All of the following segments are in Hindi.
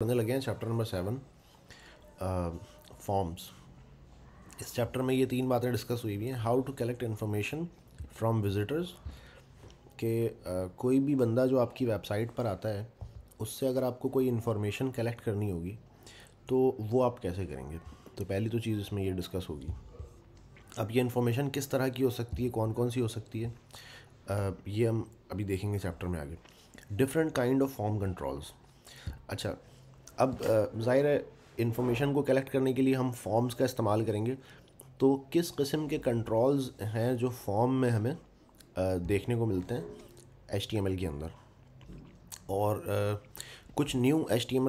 पढ़ने लगे हैं चैप्टर नंबर सेवन फॉर्म्स इस चैप्टर में ये तीन बातें डिस्कस हुई हुई हैं how to collect information from visitors के uh, कोई भी बंदा जो आपकी वेबसाइट पर आता है उससे अगर आपको कोई इन्फॉर्मेशन कलेक्ट करनी होगी तो वो आप कैसे करेंगे तो पहली तो चीज़ इसमें ये डिस्कस होगी अब ये इन्फॉर्मेशन किस तरह की हो सकती है कौन कौन सी हो सकती है uh, ये हम अभी देखेंगे चैप्टर में आगे different kind of form controls अच्छा अब ज़ाहिर है इंफॉर्मेशन को कलेक्ट करने के लिए हम फॉर्म्स का इस्तेमाल करेंगे तो किस किस्म के कंट्रोल्स हैं जो फॉर्म में हमें देखने को मिलते हैं एच के अंदर और कुछ न्यू एच टी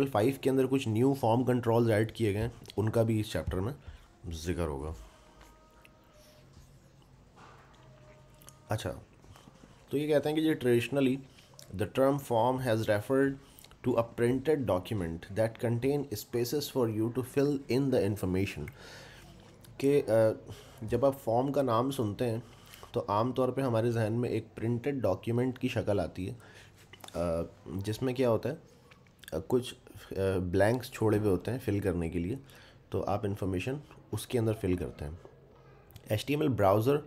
के अंदर कुछ न्यू फॉर्म कंट्रोल्स ऐड किए गए हैं उनका भी इस चैप्टर में ज़िक्र होगा अच्छा तो ये कहते हैं कि जो traditionally the term form has referred to a printed document that contain spaces for you to fill in the information के जब आप फॉर्म का नाम सुनते हैं तो आमतौर पे हमारे जहन में एक प्रिंटेड डॉक्यूमेंट की शक्ल आती है जिसमें क्या होता है कुछ ब्लैंक्स छोड़े हुए होते हैं फिल करने के लिए तो आप इन्फॉर्मेशन उसके अंदर फिल करते हैं H T M L browser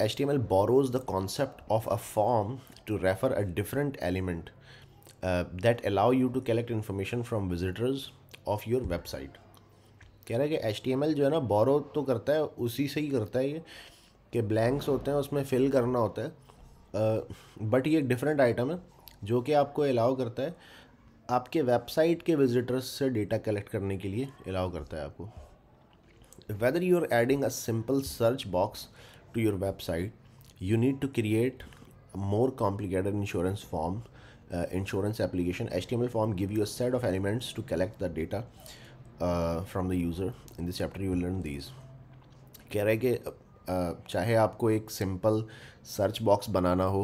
H T M L borrows the concept of a form to refer a different element uh, that allow you to collect information from visitors of your website कह रहा है कि एच जो है ना बोरो तो करता है उसी से ही करता है ये कि ब्लैंक्स होते हैं उसमें फिल करना होता है बट uh, ये एक डिफरेंट आइटम है जो कि आपको अलाउ करता है आपके वेबसाइट के विजिटर्स से डेटा कलेक्ट करने के लिए अलाउ करता है आपको whether you are adding a simple search box to your website you need to create more complicated insurance form uh, insurance application HTML form give you a set of elements to collect the data uh, from the user in this chapter you will learn these keh rahe ke chahe aapko ek simple search box banana ho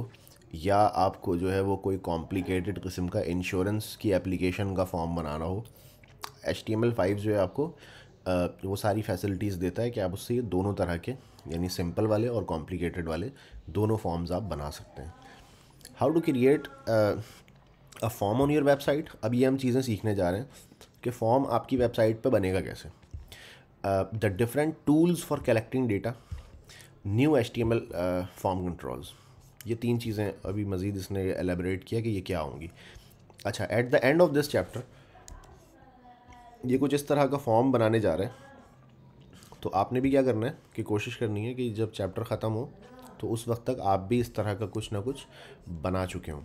ya aapko jo hai wo koi complicated complicated ka insurance ki application ka form banana ho html5 jo hai aapko वो सारी फैसिलिटीज़ देता है कि आप उससे दोनों तरह के यानी सिंपल वाले और कॉम्प्लिकेटेड वाले दोनों फॉर्म्स आप बना सकते हैं how to create a form on your website अभी हम चीज़ें सीखने जा रहे हैं कि फॉर्म आपकी वेबसाइट पे बनेगा कैसे the different tools for collecting data new H T M L form controls ये तीन चीज़ें अभी मज़ीद इसने एलेबरेट किया कि ये क्या होंगी अच्छा at the end of this chapter ये कुछ इस तरह का फॉर्म बनाने जा रहे हैं तो आपने भी क्या करना है कि कोशिश करनी है कि जब चैप्टर ख़त्म हो तो उस वक्त तक आप भी इस तरह का कुछ ना कुछ बना चुके हों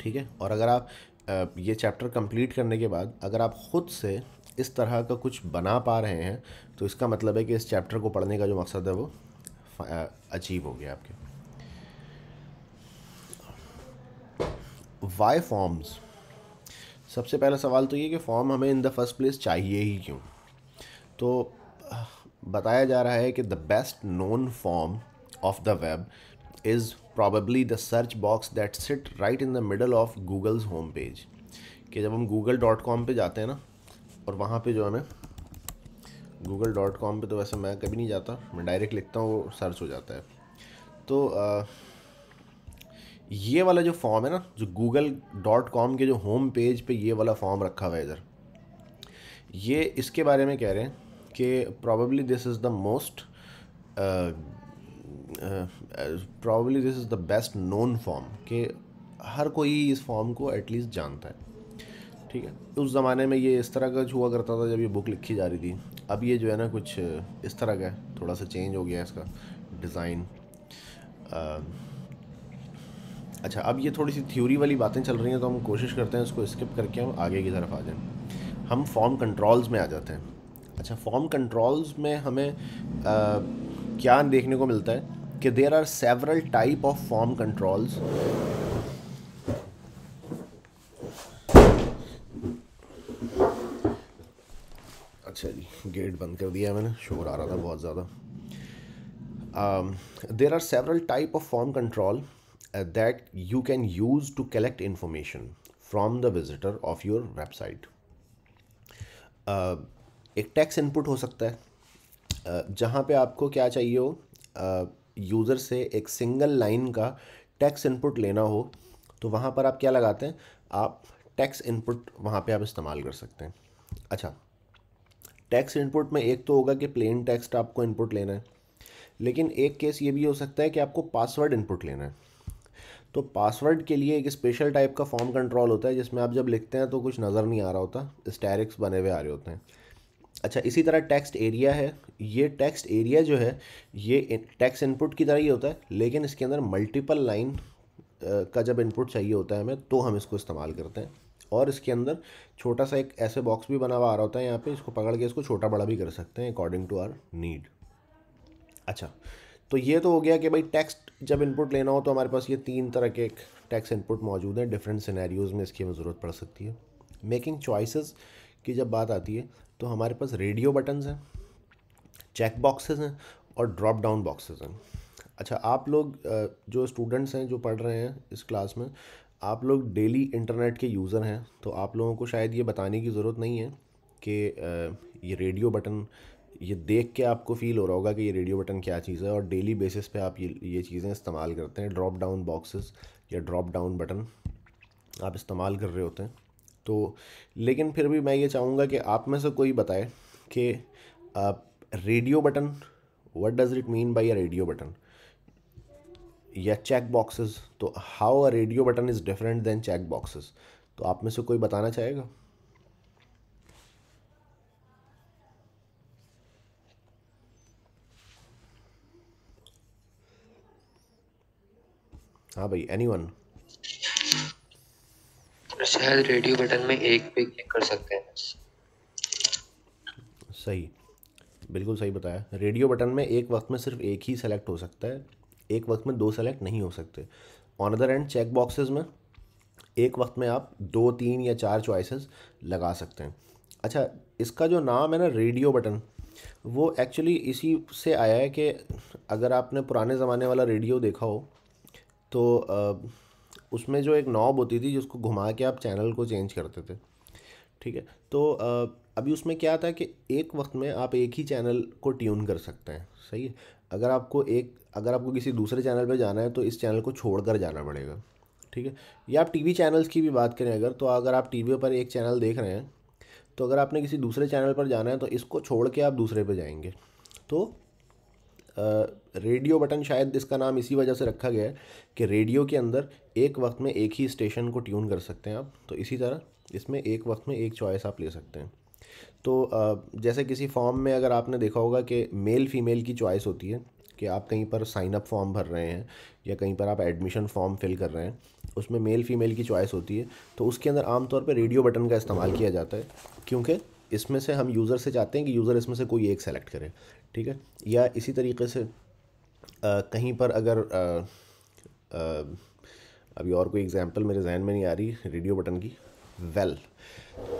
ठीक है और अगर आप ये चैप्टर कंप्लीट करने के बाद अगर आप ख़ुद से इस तरह का कुछ बना पा रहे हैं तो इसका मतलब है कि इस चैप्टर को पढ़ने का जो मकसद है वो अचीव हो गया आपके वाई फॉर्म्स सबसे पहला सवाल तो ये कि फॉर्म हमें इन द फर्स्ट प्लेस चाहिए ही क्यों तो बताया जा रहा है कि the best known form of the web is probably the search box that sit right in the middle of Google's home page कि जब हम गूगल डॉट कॉम पर जाते हैं ना और वहाँ पर जो है ना गूगल डॉट कॉम पर तो वैसे मैं कभी नहीं जाता मैं डायरेक्ट लिखता हूँ वो सर्च हो जाता है तो आ, ये वाला जो फॉर्म है ना जो गूगल डॉट कॉम के जो होम पेज पे ये वाला फॉर्म रखा हुआ है इधर ये इसके बारे में कह रहे हैं कि probably this is the most probably this is the best known form कि हर कोई इस फॉर्म को एटलीस्ट जानता है ठीक है उस ज़माने में ये इस तरह का हुआ करता था जब ये बुक लिखी जा रही थी अब ये जो है ना कुछ uh, इस तरह का है थोड़ा सा चेंज हो गया है इसका डिज़ाइन uh, अच्छा अब ये थोड़ी सी थ्योरी वाली बातें चल रही हैं तो हम कोशिश करते हैं इसको स्किप करके हम आगे की तरफ आ जाएं हम फॉर्म कंट्रोल्स में आ जाते हैं अच्छा फॉर्म कंट्रोल्स में हमें uh, क्या देखने को मिलता है कि there are several type of form controls अच्छा जी गेट बंद कर दिया मैंने शोर आ रहा था बहुत ज़्यादा there are several type of form control that you can use to collect information from the visitor of your website एक टैक्स इनपुट हो सकता है जहाँ पे आपको क्या चाहिए हो यूज़र से एक सिंगल लाइन का टैक्स इनपुट लेना हो तो वहाँ पर आप क्या लगाते हैं आप टैक्स इनपुट वहाँ पे आप इस्तेमाल कर सकते हैं अच्छा टैक्स इनपुट में एक तो होगा कि प्लेन टेक्स्ट आपको इनपुट लेना है लेकिन एक केस ये भी हो सकता है कि आपको पासवर्ड इनपुट लेना है तो पासवर्ड के लिए एक स्पेशल टाइप का फॉर्म कंट्रोल होता है जिसमें आप जब लिखते हैं तो कुछ नज़र नहीं आ रहा होता स्टैरिक्स बने हुए आ रहे होते हैं अच्छा इसी तरह टेक्स्ट एरिया है ये टेक्स्ट एरिया जो है ये टेक्स्ट इनपुट की तरह ही होता है लेकिन इसके अंदर मल्टीपल लाइन का जब इनपुट चाहिए होता है हमें तो हम इसको इस्तेमाल करते हैं और इसके अंदर छोटा सा एक ऐसे बॉक्स भी बना हुआ आ रहा होता है यहाँ पे इसको पकड़ के इसको छोटा बड़ा भी कर सकते हैं अकॉर्डिंग टू आर नीड अच्छा तो ये तो हो गया कि भाई टेक्स्ट जब इनपुट लेना हो तो हमारे पास ये तीन तरह के एक टेक्स्ट इनपुट मौजूद हैं डिफरेंट सिनेरियोज़ में इसकी हमें ज़रूरत पड़ सकती है मेकिंग चॉइसेस की जब बात आती है तो हमारे पास रेडियो बटन्स हैं चेक बॉक्सेस हैं और ड्रॉप डाउन बॉक्सेस हैं अच्छा आप लोग जो स्टूडेंट्स हैं जो पढ़ रहे हैं इस क्लास में आप लोग डेली इंटरनेट के यूज़र हैं तो आप लोगों को शायद ये बताने की ज़रूरत नहीं है कि ये रेडियो बटन ये देख के आपको फील हो रहा होगा कि ये रेडियो बटन क्या चीज़ है और डेली बेसिस पे आप ये ये चीज़ें इस्तेमाल करते हैं ड्रॉप डाउन बॉक्सेस या ड्रॉप डाउन बटन आप इस्तेमाल कर रहे होते हैं तो लेकिन फिर भी मैं ये चाहूँगा कि आप में से कोई बताए कि radio button what does it mean by a radio button या चेक बॉक्सेस तो how a radio button is different than check boxes तो आप में से कोई बताना चाहेगा हाँ भाई एनी वन शायद रेडियो बटन में एक पे क्लिक कर सकते हैं सही बिल्कुल सही बताया रेडियो बटन में एक वक्त में सिर्फ एक ही सेलेक्ट हो सकता है एक वक्त में दो सेलेक्ट नहीं हो सकते on other end check boxes में एक वक्त में आप दो तीन या चार चॉइसेस लगा सकते हैं अच्छा इसका जो नाम है ना रेडियो बटन वो एक्चुअली इसी से आया है कि अगर आपने पुराने ज़माने वाला रेडियो देखा हो तो आ, उसमें जो एक नॉब होती थी जिसको घुमा के आप चैनल को चेंज करते थे ठीक है तो अभी उसमें क्या था कि एक वक्त में आप एक ही चैनल को ट्यून कर सकते हैं सही है अगर आपको एक अगर आपको किसी दूसरे चैनल पर जाना है तो इस चैनल को छोड़ कर जाना पड़ेगा ठीक है या आप टीवी चैनल्स की भी बात करें अगर तो अगर आप टीवी पर एक चैनल देख रहे हैं तो अगर आपने किसी दूसरे चैनल पर जाना है तो इसको छोड़ के आप दूसरे पर जाएंगे तो रेडियो बटन शायद इसका नाम इसी वजह से रखा गया है कि रेडियो के अंदर एक वक्त में एक ही स्टेशन को ट्यून कर सकते हैं आप तो इसी तरह इसमें एक वक्त में एक चॉइस आप ले सकते हैं तो जैसे किसी फॉर्म में अगर आपने देखा होगा कि मेल फीमेल की चॉइस होती है कि आप कहीं पर साइन अप फॉर्म भर रहे हैं या कहीं पर आप एडमिशन फॉर्म फिल कर रहे हैं उसमें मेल फीमेल की चॉइस होती है तो उसके अंदर आमतौर पर रेडियो बटन का इस्तेमाल किया जाता है क्योंकि इसमें से हम यूज़र से चाहते हैं कि यूज़र इसमें से कोई एक सेलेक्ट करे ठीक है या इसी तरीके से आ, कहीं पर अगर आ, आ, अभी और कोई एग्जांपल मेरे जहन में नहीं आ रही रेडियो बटन की वेल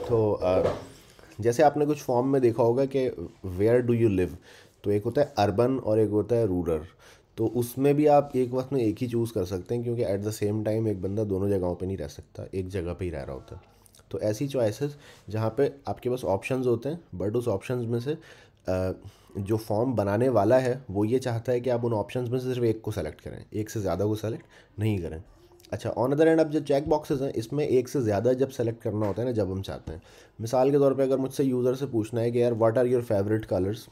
तो आ, जैसे आपने कुछ फॉर्म में देखा होगा कि वेयर डू यू लिव तो एक होता है अर्बन और एक होता है रूरल तो उसमें भी आप एक वक्त में एक ही चूज़ कर सकते हैं क्योंकि एट द सेम टाइम एक बंदा दोनों जगहों पे नहीं रह सकता एक जगह पे ही रह रहा होता है तो ऐसी चॉइसेस जहाँ पे आपके पास ऑप्शंस होते हैं बट उस ऑप्शंस में से आ, जो फॉर्म बनाने वाला है वो ये चाहता है कि आप उन ऑप्शंस में से सिर्फ एक को सेलेक्ट करें एक से ज़्यादा को सेलेक्ट नहीं करें अच्छा ऑन अदर एंड अब जो चेक बॉक्सेस हैं इसमें एक से ज़्यादा जब सेलेक्ट करना होता है ना जब हम चाहते हैं मिसाल के तौर पे अगर मुझसे यूज़र से पूछना है कि यार what are your favourite colours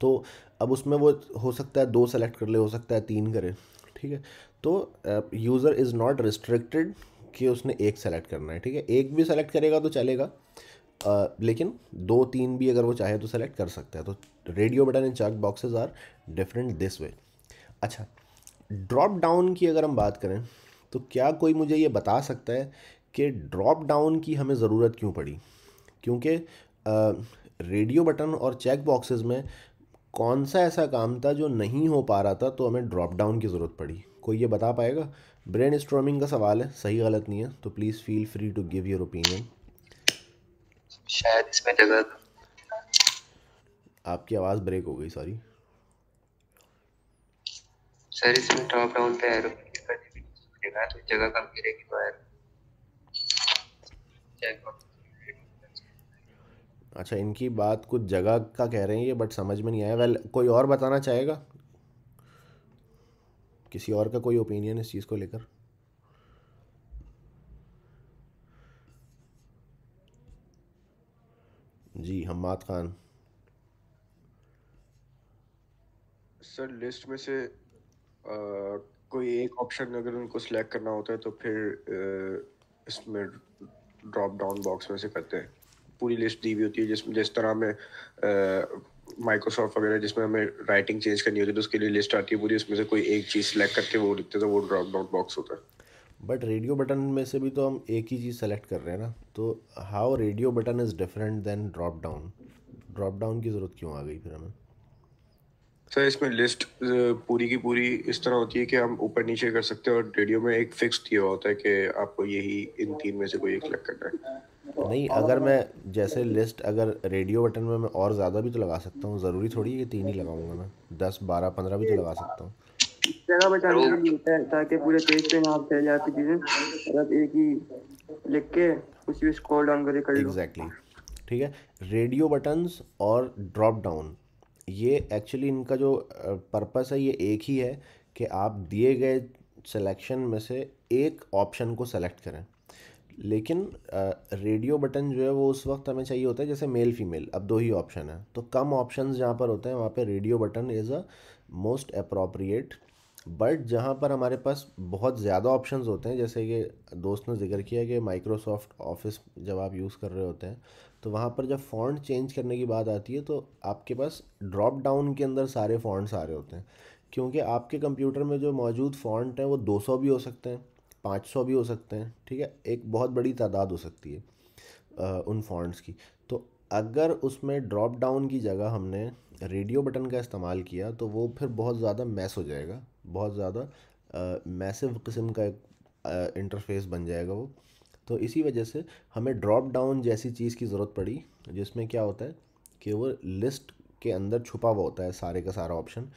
तो अब उसमें वो हो सकता है दो सेलेक्ट कर ले हो सकता है तीन करे ठीक है तो यूज़र इज़ नॉट रिस्ट्रिक्टेड कि उसने एक सेलेक्ट करना है ठीक है एक भी सेलेक्ट करेगा तो चलेगा आ, लेकिन दो तीन भी अगर वो चाहे तो सेलेक्ट कर सकता है तो तो radio button and check boxes are different this way अच्छा ड्रॉप डाउन की अगर हम बात करें तो क्या कोई मुझे ये बता सकता है कि ड्रॉप डाउन की हमें ज़रूरत क्यों पड़ी क्योंकि रेडियो बटन और चेक बॉक्सेस में कौन सा ऐसा काम था जो नहीं हो पा रहा था तो हमें ड्रॉप डाउन की ज़रूरत पड़ी कोई ये बता पाएगा ब्रेन स्ट्रोमिंग का सवाल है सही गलत नहीं है तो please feel free to give your opinion शायद इसमें जगह आपकी आवाज़ ब्रेक हो गई सॉरी सर इसमें टॉप डाउन पे एरो तो जगह कम गिरेगी तो एरो अच्छा इनकी बात कुछ जगह का कह रहे हैं ये बट समझ में नहीं आया वेल कोई और बताना चाहेगा किसी और का कोई ओपिनियन इस चीज़ को लेकर जी हम्माद खान सर लिस्ट में से आ, कोई एक ऑप्शन अगर उनको सिलेक्ट करना होता है तो फिर आ, इसमें ड्रॉप डाउन बॉक्स में से करते हैं पूरी लिस्ट दी हुई होती है जिसमें जिस तरह हमें माइक्रोसॉफ्ट वगैरह जिसमें हमें राइटिंग चेंज करनी होती है तो उसके लिए लिस्ट आती है पूरी उसमें से कोई एक चीज़ सेलेक्ट करके वो लिखते तो वो ड्रॉप डाउन बॉक्स होता है बट रेडियो बटन में से भी तो हम एक ही चीज़ सेलेक्ट कर रहे हैं ना तो how radio button is different than drop down drop down की ज़रूरत क्यों आ गई फिर हमें सर इसमें लिस्ट पूरी की पूरी इस तरह होती है कि हम ऊपर नीचे कर सकते हैं और रेडियो में एक फिक्स किया होता है कि आपको यही इन तीन में से कोई एक सिलेक्ट करना है नहीं अगर मैं जैसे लिस्ट अगर रेडियो बटन में मैं और ज़्यादा भी तो लगा सकता हूँ ज़रूरी थोड़ी है कि तीन ही लगाऊंगा मैं दस बारह पंद्रह भी तो लगा सकता हूँ जगह बचा होता है ताकि पूरे पेज पे ना फैल जाती चीज़ें और एक ही लिख के उसी पे स्क्रॉल डाउन करके कर लो एग्जैक्टली ठीक है रेडियो बटन्स और ड्रॉप डाउन ये एक्चुअली इनका जो पर्पस है ये एक ही है कि आप दिए गए सिलेक्शन में से एक ऑप्शन को सेलेक्ट करें लेकिन रेडियो बटन जो है वो उस वक्त हमें चाहिए होता है जैसे मेल फीमेल अब दो ही ऑप्शन है तो कम ऑप्शन जहाँ पर होते हैं वहाँ पर radio button is a most appropriate but जहाँ पर हमारे पास बहुत ज़्यादा ऑप्शंस होते हैं जैसे कि दोस्त ने जिक्र किया कि माइक्रोसॉफ्ट ऑफिस जब आप यूज़ कर रहे होते हैं तो वहाँ पर जब फ़ॉन्ट चेंज करने की बात आती है तो आपके पास ड्रॉप डाउन के अंदर सारे फ़ॉन्ट्स आ रहे होते हैं क्योंकि आपके कंप्यूटर में जो मौजूद फ़ॉन्ट हैं वो 200 भी हो सकते हैं 500 भी हो सकते हैं ठीक है एक बहुत बड़ी तादाद हो सकती है आ, उन फ़ॉन्ट्स की तो अगर उसमें ड्रॉप डाउन की जगह हमने रेडियो बटन का इस्तेमाल किया तो वो फिर बहुत ज़्यादा मैस हो जाएगा बहुत ज़्यादा मैसिव किस्म का एक इंटरफेस बन जाएगा वो तो इसी वजह से हमें ड्रॉप डाउन जैसी चीज़ की ज़रूरत पड़ी जिसमें क्या होता है कि वो लिस्ट के अंदर छुपा हुआ होता है सारे का सारा ऑप्शन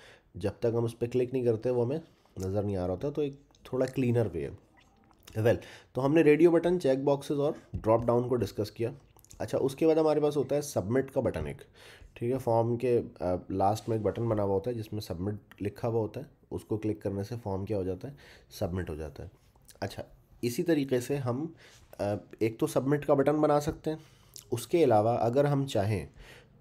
जब तक हम उस पर क्लिक नहीं करते वो हमें नज़र नहीं आ रहा होता तो एक थोड़ा क्लीनर वे है वेल तो हमने रेडियो बटन चेक बॉक्सेस और ड्रॉप डाउन को डिस्कस किया अच्छा उसके बाद हमारे पास होता है सबमिट का बटन एक ठीक है फॉर्म के आ, लास्ट में एक बटन बना हुआ होता है जिसमें सबमिट लिखा हुआ होता है उसको क्लिक करने से फॉर्म क्या हो जाता है सबमिट हो जाता है अच्छा इसी तरीके से हम एक तो सबमिट का बटन बना सकते हैं उसके अलावा अगर हम चाहें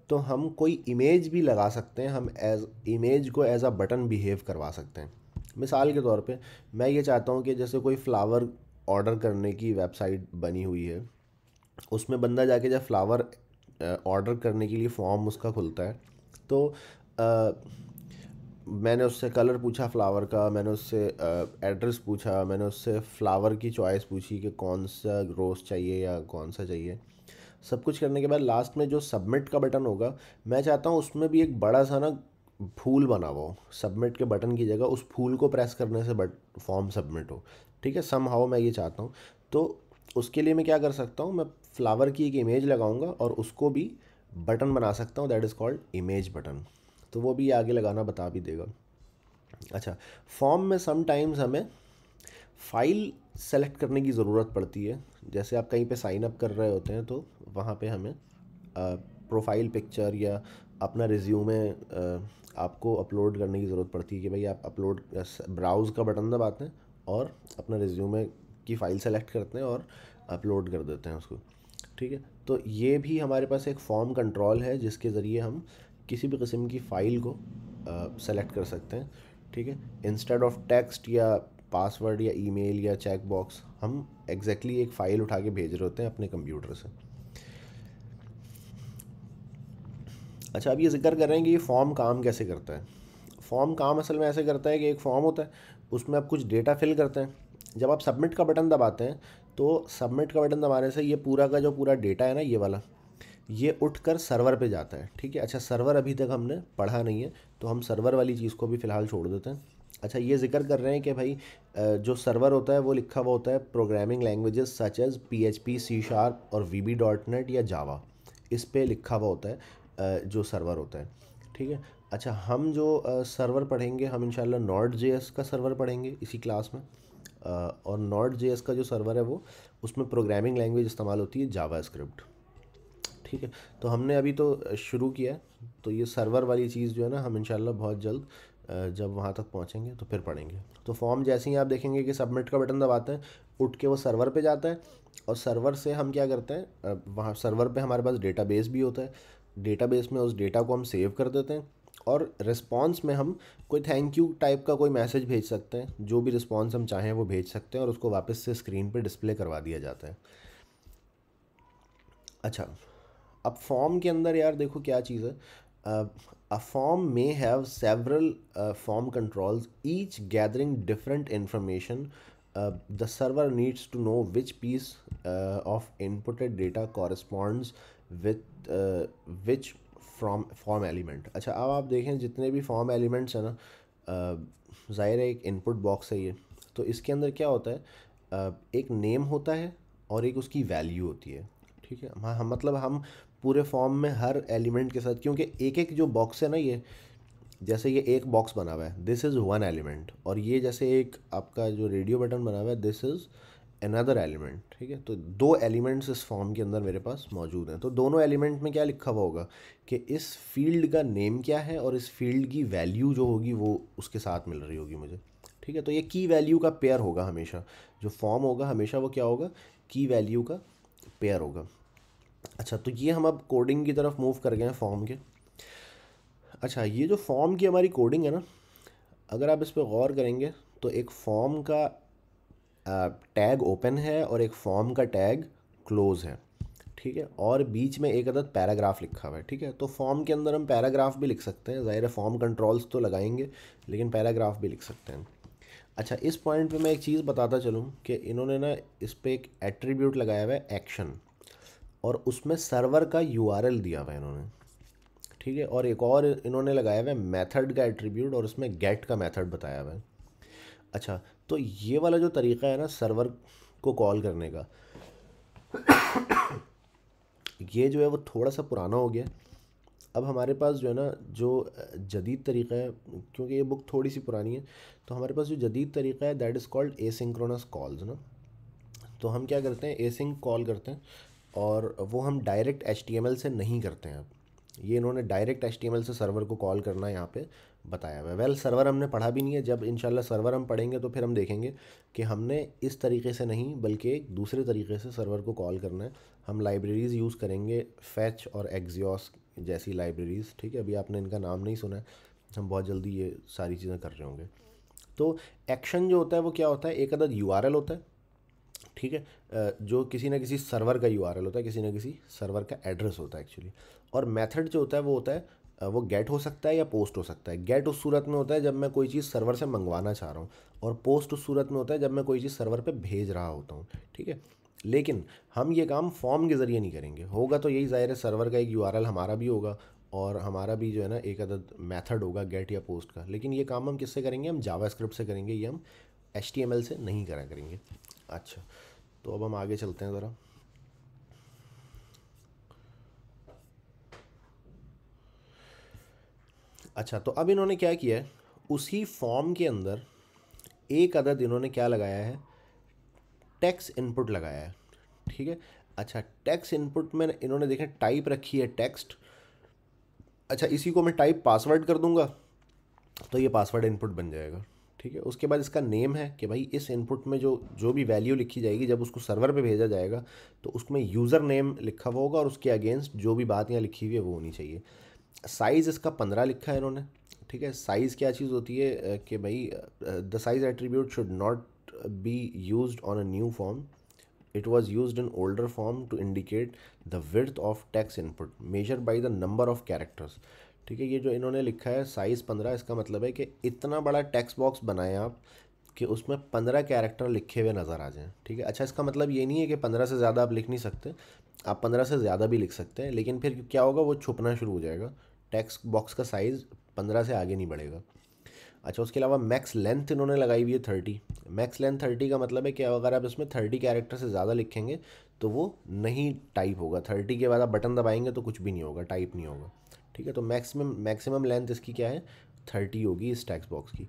तो हम कोई इमेज भी लगा सकते हैं हम एज इमेज को एज अ बटन बिहेव करवा सकते हैं मिसाल के तौर पे मैं ये चाहता हूँ कि जैसे कोई फ़्लावर ऑर्डर करने की वेबसाइट बनी हुई है उसमें बंदा जाके जब फ़्लावर ऑर्डर करने के लिए फॉर्म उसका खुलता है तो मैंने उससे कलर पूछा फ्लावर का मैंने उससे एड्रेस uh, पूछा मैंने उससे फ्लावर की चॉइस पूछी कि कौन सा रोज़ चाहिए या कौन सा चाहिए सब कुछ करने के बाद लास्ट में जो सबमिट का बटन होगा मैं चाहता हूँ उसमें भी एक बड़ा सा ना फूल बना हुआ हो सबमिट के बटन की जगह उस फूल को प्रेस करने से बट फॉर्म सबमिट हो ठीक है सम हाउ मैं ये चाहता हूँ तो उसके लिए मैं क्या कर सकता हूँ मैं फ्लावर की एक इमेज लगाऊंगा और उसको भी बटन बना सकता हूँ that is called image button तो वो भी आगे लगाना बता भी देगा अच्छा फॉर्म में समटाइम्स हमें फाइल सेलेक्ट करने की ज़रूरत पड़ती है जैसे आप कहीं पे साइन अप कर रहे होते हैं तो वहाँ पे हमें प्रोफाइल पिक्चर या अपना रिज्यूमे आपको अपलोड करने की ज़रूरत पड़ती है कि भाई आप अपलोड ब्राउज़ का बटन दबाते हैं और अपना रिज्यूमे की फ़ाइल सेलेक्ट करते हैं और अपलोड कर देते हैं उसको ठीक है तो ये भी हमारे पास एक फॉर्म कंट्रोल है जिसके ज़रिए हम किसी भी किस्म की फ़ाइल को सेलेक्ट कर सकते हैं ठीक है इंस्टेड ऑफ टेक्स्ट या पासवर्ड या ईमेल या चेक बॉक्स हम एग्जैक्टली exactly एक फ़ाइल उठा के भेज रहे होते हैं अपने कंप्यूटर से अच्छा अब ये जिक्र कर रहे हैं कि ये फॉर्म काम कैसे करता है फॉर्म काम असल में ऐसे करता है कि एक फॉर्म होता है उसमें आप कुछ डेटा फिल करते हैं जब आप सबमिट का बटन दबाते हैं तो सबमिट का बटन दबाने से ये पूरा का जो पूरा डेटा है ना ये वाला ये उठकर सर्वर पे जाता है ठीक है अच्छा सर्वर अभी तक हमने पढ़ा नहीं है तो हम सर्वर वाली चीज़ को भी फ़िलहाल छोड़ देते हैं अच्छा ये जिक्र कर रहे हैं कि भाई जो सर्वर होता है वो लिखा हुआ होता है programming languages such as P H P C sharp और वी बी डॉट नेट या जावा इस पर लिखा हुआ होता है जो सर्वर होता है ठीक है अच्छा हम जो सर्वर पढ़ेंगे हम इंशाल्लाह नॉट जे एस का सर्वर पढ़ेंगे इसी क्लास में और नॉट जे एस का जो सर्वर है वो उसमें प्रोग्रामिंग लैंग्वेज इस्तेमाल होती है जावा स्क्रिप्ट ठीक है तो हमने अभी तो शुरू किया तो ये सर्वर वाली चीज़ जो है ना हम इंशाल्लाह बहुत जल्द जब वहाँ तक पहुँचेंगे तो फिर पढ़ेंगे तो फॉर्म जैसे ही आप देखेंगे कि सबमिट का बटन दबाते हैं उठ के वो सर्वर पे जाता है और सर्वर से हम क्या करते हैं वहाँ सर्वर पे हमारे पास डेटाबेस भी होता है डेटाबेस में उस डेटा को हम सेव कर देते हैं और रिस्पॉन्स में हम कोई थैंक यू टाइप का कोई मैसेज भेज सकते हैं जो भी रिस्पॉन्स हम चाहें वो भेज सकते हैं और उसको वापस से स्क्रीन पर डिस्प्ले करवा दिया जाता है अच्छा अब फॉर्म के अंदर यार देखो क्या चीज़ है a form may have several form controls each gathering different information the server needs to know which piece of inputted data corresponds with which from form element अच्छा अब आप देखें जितने भी फॉर्म एलिमेंट्स हैं ना uh, ज़ाहिर है एक इनपुट बॉक्स है ये तो इसके अंदर क्या होता है uh, एक नेम होता है और एक उसकी वैल्यू होती है ठीक है हाँ हम मतलब हम पूरे फॉर्म में हर एलिमेंट के साथ क्योंकि एक एक जो बॉक्स है ना ये जैसे ये एक बॉक्स बना हुआ है दिस इज़ वन एलिमेंट और ये जैसे एक आपका जो रेडियो बटन बना हुआ है दिस इज़ अनदर एलिमेंट ठीक है तो दो एलिमेंट्स इस फॉर्म के अंदर मेरे पास मौजूद हैं तो दोनों एलिमेंट में क्या लिखा हुआ होगा कि इस फील्ड का नेम क्या है और इस फील्ड की वैल्यू जो होगी वो उसके साथ मिल रही होगी मुझे ठीक है तो ये की वैल्यू का पेयर होगा हमेशा जो फॉर्म होगा हमेशा वो क्या होगा की वैल्यू का पेयर होगा अच्छा तो ये हम अब कोडिंग की तरफ मूव कर गए हैं फॉर्म के अच्छा ये जो फॉर्म की हमारी कोडिंग है ना अगर आप इस पर गौर करेंगे तो एक फॉर्म का टैग ओपन है और एक फॉर्म का टैग क्लोज़ है ठीक है और बीच में एक अदद पैराग्राफ लिखा हुआ है ठीक है तो फॉर्म के अंदर हम पैराग्राफ भी लिख सकते हैं ज़ाहिर है फॉर्म कंट्रोल्स तो लगाएंगे लेकिन पैराग्राफ भी लिख सकते हैं अच्छा इस पॉइंट पे मैं एक चीज़ बताता चलूँ कि इन्होंने ना इस पर एक एट्रीब्यूट लगाया हुआ है एक्शन और उसमें सर्वर का यू दिया हुआ है इन्होंने ठीक है और एक और इन्होंने लगाया हुआ है मैथड का एट्रीब्यूट और उसमें गेट का मैथड बताया हुआ है अच्छा तो ये वाला जो तरीका है ना सर्वर को कॉल करने का ये जो है वो थोड़ा सा पुराना हो गया अब हमारे पास जो है ना जो जदीद तरीका है क्योंकि ये बुक थोड़ी सी पुरानी है तो हमारे पास जो जदीद तरीका है that is called a calls ना तो हम क्या करते हैं ए कॉल करते हैं और वो हम डायरेक्ट एच से नहीं करते हैं ये इन्होंने डायरेक्ट एच से सर्वर को कॉल करना यहाँ पे बताया हुआ है वेल सर्वर हमने पढ़ा भी नहीं है जब इन सर्वर हम पढ़ेंगे तो फिर हम देखेंगे कि हमने इस तरीके से नहीं बल्कि एक दूसरे तरीके से सर्वर को कॉल करना है हम लाइब्रेरीज़ यूज़ करेंगे फैच और एग्जियोस जैसी लाइब्रेरीज़ ठीक है अभी आपने इनका नाम नहीं सुना है हम बहुत जल्दी ये सारी चीज़ें कर रहे होंगे तो एक्शन जो होता है वो क्या होता है एक अदद यू होता है ठीक है जो किसी ना किसी सर्वर का यू होता है किसी ना किसी सर्वर का एड्रेस होता है एक्चुअली और मेथड जो होता है वो होता है वो गेट हो सकता है या पोस्ट हो सकता है गेट उस सूरत में होता है जब मैं कोई चीज़ सर्वर से मंगवाना चाह रहा हूँ और पोस्ट उस सूरत में होता है जब मैं कोई चीज़ सर्वर पे भेज रहा होता हूँ ठीक है लेकिन हम ये काम फॉर्म के ज़रिए नहीं करेंगे होगा तो यही ज़ाहिर है सर्वर का एक यू हमारा भी होगा और हमारा भी जो है ना एक अदद मैथड होगा गेट या पोस्ट का लेकिन ये काम हम किससे करेंगे हम जावा से करेंगे ये हम एच से नहीं करा करेंगे अच्छा तो अब हम आगे चलते हैं ज़रा अच्छा तो अब इन्होंने क्या किया है उसी फॉर्म के अंदर एक अदद इन्होंने क्या लगाया है टैक्स इनपुट लगाया है ठीक है अच्छा टैक्स इनपुट में इन्होंने देखें टाइप रखी है टेक्स्ट अच्छा इसी को मैं टाइप पासवर्ड कर दूंगा तो ये पासवर्ड इनपुट बन जाएगा ठीक है उसके बाद इसका नेम है कि भाई इस इनपुट में जो जो भी वैल्यू लिखी जाएगी जब उसको सर्वर पे भेजा जाएगा तो उसमें यूज़र नेम लिखा हुआ होगा और उसके अगेंस्ट जो भी बात यहाँ लिखी हुई है वो होनी चाहिए साइज़ इसका पंद्रह लिखा है इन्होंने ठीक है साइज़ क्या चीज़ होती है कि भाई the size attribute should not be use on a new form it was use in older form to indicate the width of text input measure by the number of characters ठीक है ये जो इन्होंने लिखा है साइज़ पंद्रह इसका मतलब है कि इतना बड़ा टेक्स्ट बॉक्स बनाएं आप कि उसमें पंद्रह कैरेक्टर लिखे हुए नज़र आ जाएं ठीक है अच्छा इसका मतलब ये नहीं है कि पंद्रह से ज़्यादा आप लिख नहीं सकते आप पंद्रह से ज़्यादा भी लिख सकते हैं लेकिन फिर क्या होगा वो छुपना शुरू हो जाएगा टैक्स बॉक्स का साइज़ पंद्रह से आगे नहीं बढ़ेगा अच्छा उसके अलावा मैक्स लेंथ इन्होंने लगाई हुई है थर्टी मैक्स लेंथ थर्टी का मतलब है कि अगर आप इसमें थर्टी कैरेक्टर से ज़्यादा लिखेंगे तो वो नहीं टाइप होगा थर्टी के बाद आप बटन दबाएंगे तो कुछ भी नहीं होगा टाइप नहीं होगा ठीक है तो मैक्सिमम मैक्सिमम लेंथ इसकी क्या है थर्टी होगी इस टैक्स बॉक्स की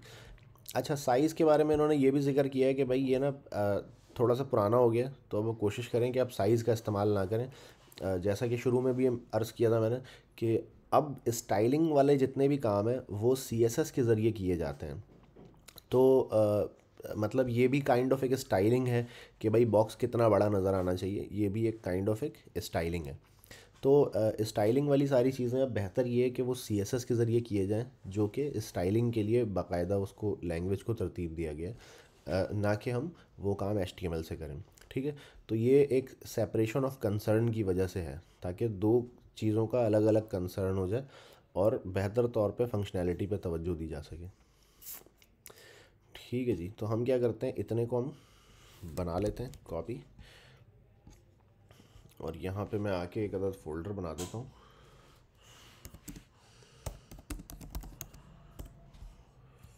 अच्छा साइज़ के बारे में इन्होंने ये भी जिक्र किया है कि भाई ये ना थोड़ा सा पुराना हो गया तो अब कोशिश करें कि आप साइज़ का इस्तेमाल ना करें जैसा कि शुरू में भी अर्ज़ किया था मैंने कि अब स्टाइलिंग वाले जितने भी काम हैं वो सी एस एस के ज़रिए किए जाते हैं तो आ, मतलब ये भी काइंड ऑफ एक स्टाइलिंग है कि भाई बॉक्स कितना बड़ा नज़र आना चाहिए ये भी एक काइंड ऑफ एक स्टाइलिंग है तो स्टाइलिंग वाली सारी चीज़ें अब बेहतर ये है कि वो सी एस एस के ज़रिए किए जाएँ जो कि स्टाइलिंग के लिए बाकायदा उसको लैंग्वेज को तरतीब दिया गया है ना कि हम वो काम एच टी एम एल से करें ठीक है तो ये एक सेपरेशन ऑफ कंसर्न की वजह से है ताकि दो चीज़ों का अलग अलग कंसर्न हो जाए और बेहतर तौर पे फंक्शनैलिटी पे तवज्जो दी जा सके ठीक है जी तो हम क्या करते हैं इतने को हम बना लेते हैं कॉपी और यहाँ पे मैं आके एक अदर फोल्डर बना देता हूँ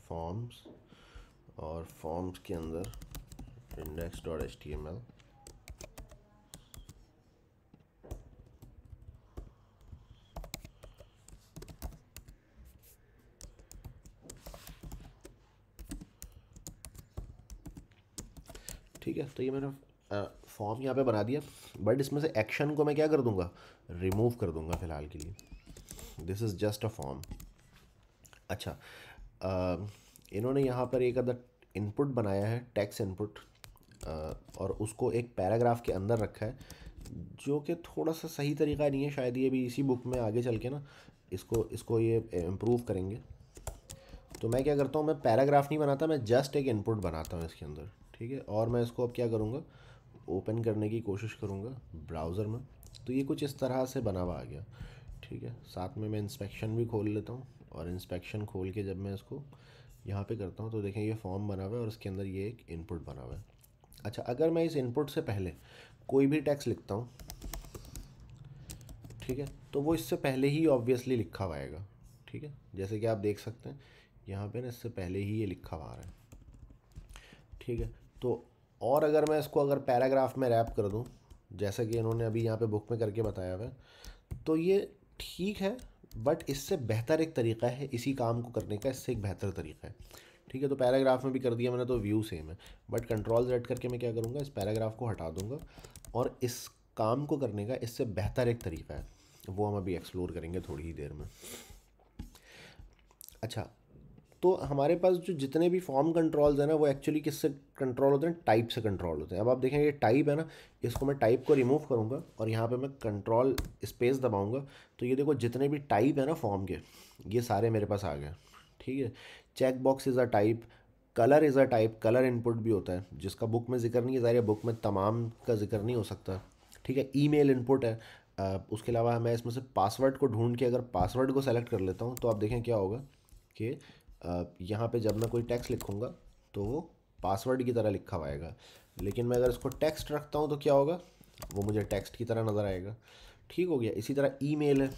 फॉर्म्स और फॉर्म्स के अंदर index dot H T M L ठीक है तो ये मेरा फॉर्म यहाँ पे बना दिया बट इसमें से एक्शन को मैं क्या कर दूंगा रिमूव कर दूंगा फिलहाल के लिए this is just a form अच्छा आ, इन्होंने यहाँ पर एक अदर इनपुट बनाया है टैक्स इनपुट और उसको एक पैराग्राफ के अंदर रखा है जो कि थोड़ा सा सही तरीका नहीं है शायद ये भी इसी बुक में आगे चल के ना इसको इसको ये इम्प्रूव करेंगे तो मैं क्या करता हूँ मैं पैराग्राफ नहीं बनाता मैं जस्ट एक इनपुट बनाता हूँ इसके अंदर ठीक है और मैं इसको अब क्या करूँगा ओपन करने की कोशिश करूँगा ब्राउज़र में तो ये कुछ इस तरह से बना हुआ आ गया ठीक है साथ में मैं इंस्पेक्शन भी खोल लेता हूँ और इंस्पेक्शन खोल के जब मैं इसको यहाँ पे करता हूँ तो देखें ये फॉर्म बना हुआ है और इसके अंदर ये एक इनपुट बना हुआ है अच्छा अगर मैं इस इनपुट से पहले कोई भी टैक्स लिखता हूँ ठीक है तो वो इससे पहले ही ऑब्वियसली लिखा हुआ आएगा ठीक है जैसे कि आप देख सकते हैं यहाँ पे ना इससे पहले ही ये लिखा हुआ आ रहा है ठीक है तो और अगर मैं इसको अगर पैराग्राफ में रैप कर दूँ जैसा कि इन्होंने अभी यहाँ पे बुक में करके बताया हुआ तो ये ठीक है बट इससे बेहतर एक तरीका है इसी काम को करने का इससे एक बेहतर तरीका है ठीक है तो पैराग्राफ में भी कर दिया मैंने तो व्यू सेम है बट कंट्रोल जेड करके मैं क्या करूँगा इस पैराग्राफ को हटा दूँगा और इस काम को करने का इससे बेहतर एक तरीका है वो हम अभी एक्सप्लोर करेंगे थोड़ी ही देर में अच्छा तो हमारे पास जो जितने भी फॉर्म कंट्रोल्स हैं ना वो एक्चुअली किससे कंट्रोल होते हैं टाइप से कंट्रोल होते हैं अब आप देखें ये टाइप है ना इसको मैं टाइप को रिमूव करूँगा और यहाँ पे मैं कंट्रोल स्पेस दबाऊँगा तो ये देखो जितने भी टाइप है ना फॉर्म के ये सारे मेरे पास आ गए ठीक है check box is a type colour is a type colour input भी होता है जिसका बुक में जिक्र नहीं है ज़ाहिर बुक में तमाम का जिक्र नहीं हो सकता ठीक है ईमेल इनपुट है आ, उसके अलावा मैं इसमें से पासवर्ड को ढूंढ के अगर पासवर्ड को सेलेक्ट कर लेता हूँ तो आप देखें क्या होगा कि यहाँ पे जब मैं कोई टेक्स्ट लिखूँगा तो वो पासवर्ड की तरह लिखा हुआ लेकिन मैं अगर इसको टेक्स्ट रखता हूँ तो क्या होगा वो मुझे टेक्स्ट की तरह नज़र आएगा ठीक हो गया इसी तरह ईमेल है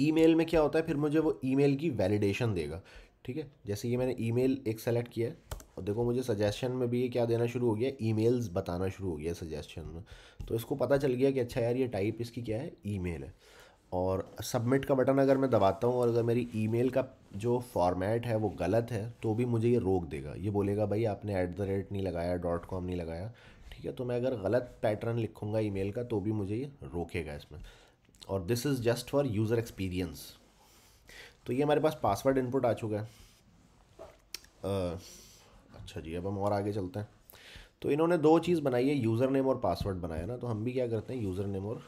ईमेल में क्या होता है फिर मुझे वो ईमेल की वैलिडेशन देगा ठीक है जैसे ये मैंने ईमेल एक सेलेक्ट किया है और देखो मुझे सजेशन में भी ये क्या देना शुरू हो गया ईमेल्स बताना शुरू हो गया सजेशन में तो इसको पता चल गया कि अच्छा यार ये टाइप इसकी क्या है ईमेल है और सबमिट का बटन अगर मैं दबाता हूँ और अगर मेरी ईमेल का जो फॉर्मेट है वो गलत है तो भी मुझे ये रोक देगा ये बोलेगा भाई आपने ऐट द रेट नहीं लगाया डॉट कॉम नहीं लगाया ठीक है तो मैं अगर गलत पैटर्न लिखूँगा ईमेल का तो भी मुझे ये रोकेगा इसमें और this is just for user experience तो ये हमारे पास पासवर्ड इनपुट आ चुका है आ, अच्छा जी अब हम और आगे चलते हैं तो इन्होंने दो चीज़ बनाई है यूज़र नेम और पासवर्ड बनाया ना तो हम भी क्या करते हैं यूज़र नेम और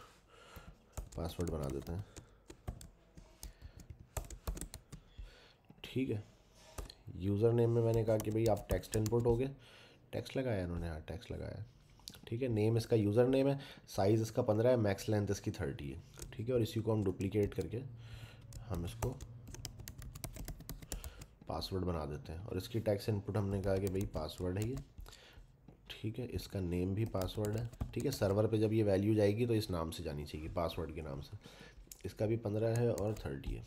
पासवर्ड बना देते हैं ठीक है यूज़र नेम में मैंने कहा कि भाई आप टेक्स्ट इनपुट हो गए टेक्स्ट लगाया इन्होंने यहाँ टेक्स्ट लगाया ठीक है नेम इसका यूज़र नेम है साइज़ इसका पंद्रह है मैक्स लेंथ इसकी थर्टी है ठीक है और इसी को हम डुप्लीकेट करके हम इसको पासवर्ड बना देते हैं और इसकी टैक्स इनपुट हमने कहा कि भाई पासवर्ड है ये ठीक है इसका नेम भी पासवर्ड है ठीक है सर्वर पे जब ये वैल्यू जाएगी तो इस नाम से जानी चाहिए पासवर्ड के नाम से इसका भी पंद्रह है और थर्टी है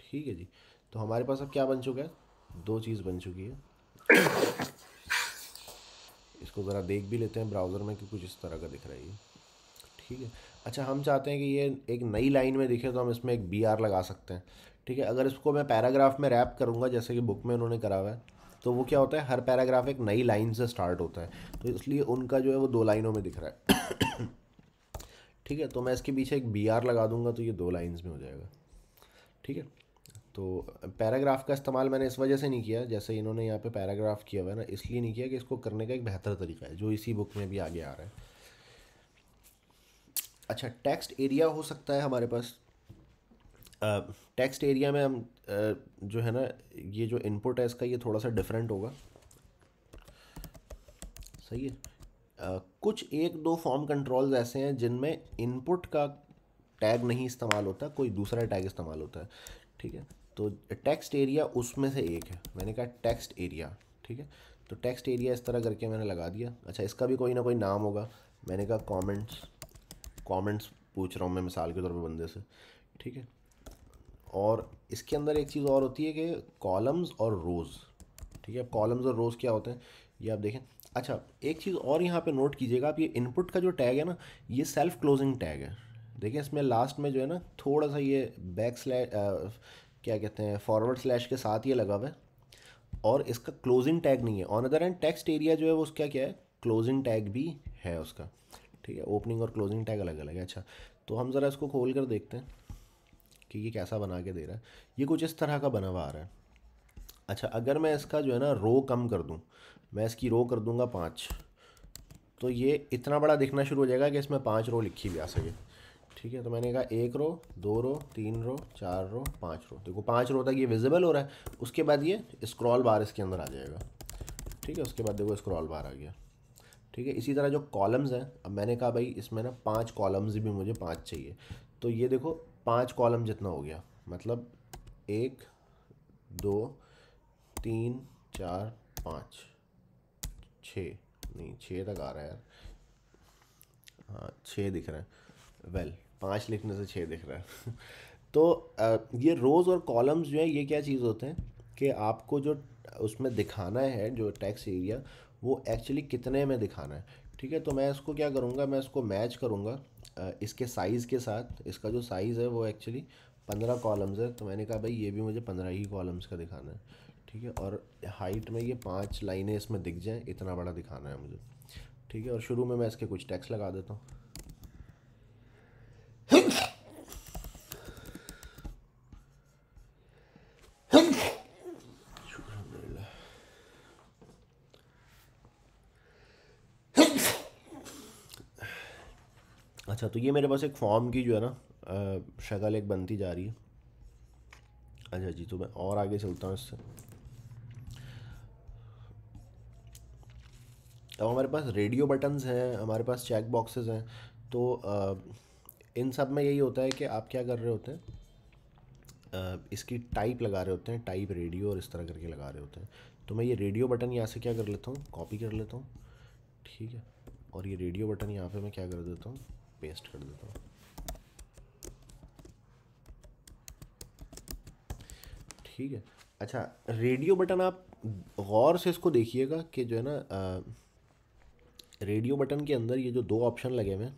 ठीक है जी तो हमारे पास अब क्या बन चुका है दो चीज़ बन चुकी है इसको ज़रा देख भी लेते हैं ब्राउज़र में कि कुछ इस तरह का दिख रहा है ठीक है अच्छा हम चाहते हैं कि ये एक नई लाइन में दिखे तो हम इसमें एक बी आर लगा सकते हैं ठीक है अगर इसको मैं पैराग्राफ में रैप करूँगा जैसे कि बुक में उन्होंने करा हुआ है तो वो क्या होता है हर पैराग्राफ एक नई लाइन से स्टार्ट होता है तो इसलिए उनका जो है वो दो लाइनों में दिख रहा है ठीक है तो मैं इसके पीछे एक बी आर लगा दूंगा तो ये दो लाइन्स में हो जाएगा ठीक है तो पैराग्राफ का इस्तेमाल मैंने इस वजह से नहीं किया जैसे इन्होंने यहाँ पे पैराग्राफ किया हुआ है ना इसलिए नहीं किया कि इसको करने का एक बेहतर तरीका है जो इसी बुक में भी आगे आ रहा है अच्छा टेक्स्ट एरिया हो सकता है हमारे पास टेक्स्ट एरिया में हम जो है ना ये जो इनपुट है इसका ये थोड़ा सा डिफरेंट होगा सही है Uh, कुछ एक दो फॉर्म कंट्रोल्स ऐसे हैं जिनमें इनपुट का टैग नहीं इस्तेमाल होता कोई दूसरा टैग इस्तेमाल होता है ठीक है तो टेक्स्ट एरिया उसमें से एक है मैंने कहा टेक्स्ट एरिया ठीक है तो टेक्स्ट एरिया इस तरह करके मैंने लगा दिया अच्छा इसका भी कोई ना कोई नाम होगा मैंने कहा कमेंट्स कमेंट्स पूछ रहा हूँ मैं मिसाल के तौर पर बंदे से ठीक है और इसके अंदर एक चीज़ और होती है कि कॉलम्स और रोज़ ठीक है अब कॉलम्स और रोज़ क्या होते हैं ये आप देखें अच्छा एक चीज़ और यहाँ पे नोट कीजिएगा आप ये इनपुट का जो टैग है ना ये सेल्फ क्लोजिंग टैग है देखिए इसमें लास्ट में जो है ना थोड़ा सा ये बैक स्लैश क्या कहते हैं फॉरवर्ड स्लैश के साथ ये लगा हुआ है और इसका क्लोजिंग टैग नहीं है on other end text area जो है वो उसका क्या है क्लोजिंग टैग भी है उसका ठीक है ओपनिंग और क्लोजिंग टैग अलग अलग है अच्छा तो हम ज़रा इसको खोल कर देखते हैं कि ये कैसा बना के दे रहा है ये कुछ इस तरह का बना हुआ आ रहा है अच्छा अगर मैं इसका जो है ना रो कम कर दूँ मैं इसकी रो कर दूँगा पाँच तो ये इतना बड़ा दिखना शुरू हो जाएगा कि इसमें पाँच रो लिखी भी आ सके ठीक है तो मैंने कहा एक रो दो रो तीन रो चार रो पाँच रो देखो पाँच रो तक ये विजिबल हो रहा है उसके बाद ये स्क्रॉल बार इसके अंदर आ जाएगा ठीक है उसके बाद देखो स्क्रॉल बार आ गया ठीक है इसी तरह जो कॉलम्स हैं अब मैंने कहा भाई इसमें ना पाँच कॉलम्स भी मुझे पाँच चाहिए तो ये देखो पाँच कॉलम जितना हो गया मतलब एक दो तीन चार पाँच छ नहीं छः तक आ रहा है यार हाँ छः दिख रहा है वेल पाँच लिखने से छः दिख रहा है तो ये रोज़ और कॉलम्स जो है ये क्या चीज़ होते हैं कि आपको जो उसमें दिखाना है जो टैक्स एरिया वो एक्चुअली कितने में दिखाना है ठीक है तो मैं इसको क्या करूँगा मैं इसको मैच करूँगा इसके साइज़ के साथ इसका जो साइज़ है वो एक्चुअली पंद्रह कॉलम्स है तो मैंने कहा भाई ये भी मुझे पंद्रह ही कॉलम्स का दिखाना है ठीक है और हाइट में ये पाँच लाइनें इसमें दिख जाएँ इतना बड़ा दिखाना है मुझे ठीक है और शुरू में मैं इसके कुछ टैक्स लगा देता हूँ तो ये मेरे पास एक फॉर्म की जो है ना शक्ल एक बनती जा रही है अच्छा जी तो मैं और आगे चलता हूँ इससे अब हमारे पास रेडियो बटन्स हैं हमारे पास चेक बॉक्सेस हैं तो आ, इन सब में यही होता है कि आप क्या कर रहे होते हैं आ, इसकी टाइप लगा रहे होते हैं टाइप रेडियो और इस तरह करके लगा रहे होते हैं तो मैं ये रेडियो बटन यहाँ से क्या कर लेता हूँ कॉपी कर लेता हूँ ठीक है और ये रेडियो बटन यहाँ पे मैं क्या कर देता हूँ पेस्ट कर देता हूँ ठीक है अच्छा रेडियो बटन आप गौर से इसको देखिएगा कि जो है ना रेडियो बटन के अंदर ये जो दो ऑप्शन लगे हुए हैं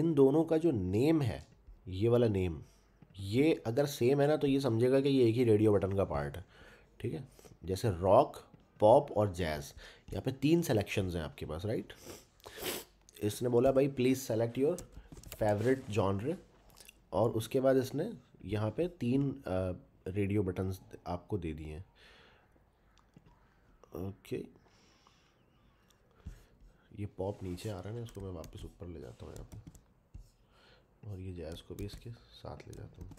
इन दोनों का जो नेम है ये वाला नेम ये अगर सेम है ना तो ये समझेगा कि ये एक ही रेडियो बटन का पार्ट है ठीक है जैसे रॉक पॉप और जैज़ यहाँ पे तीन सेलेक्शंस हैं आपके पास राइट इसने बोला भाई please select your favourite genre और उसके बाद इसने यहाँ पे तीन रेडियो बटन्स आपको दे दिए हैं ओके ये पॉप नीचे आ रहा है ना इसको मैं वापस ऊपर ले जाता हूँ यहाँ पे और ये जैज़ को भी इसके साथ ले जाता हूँ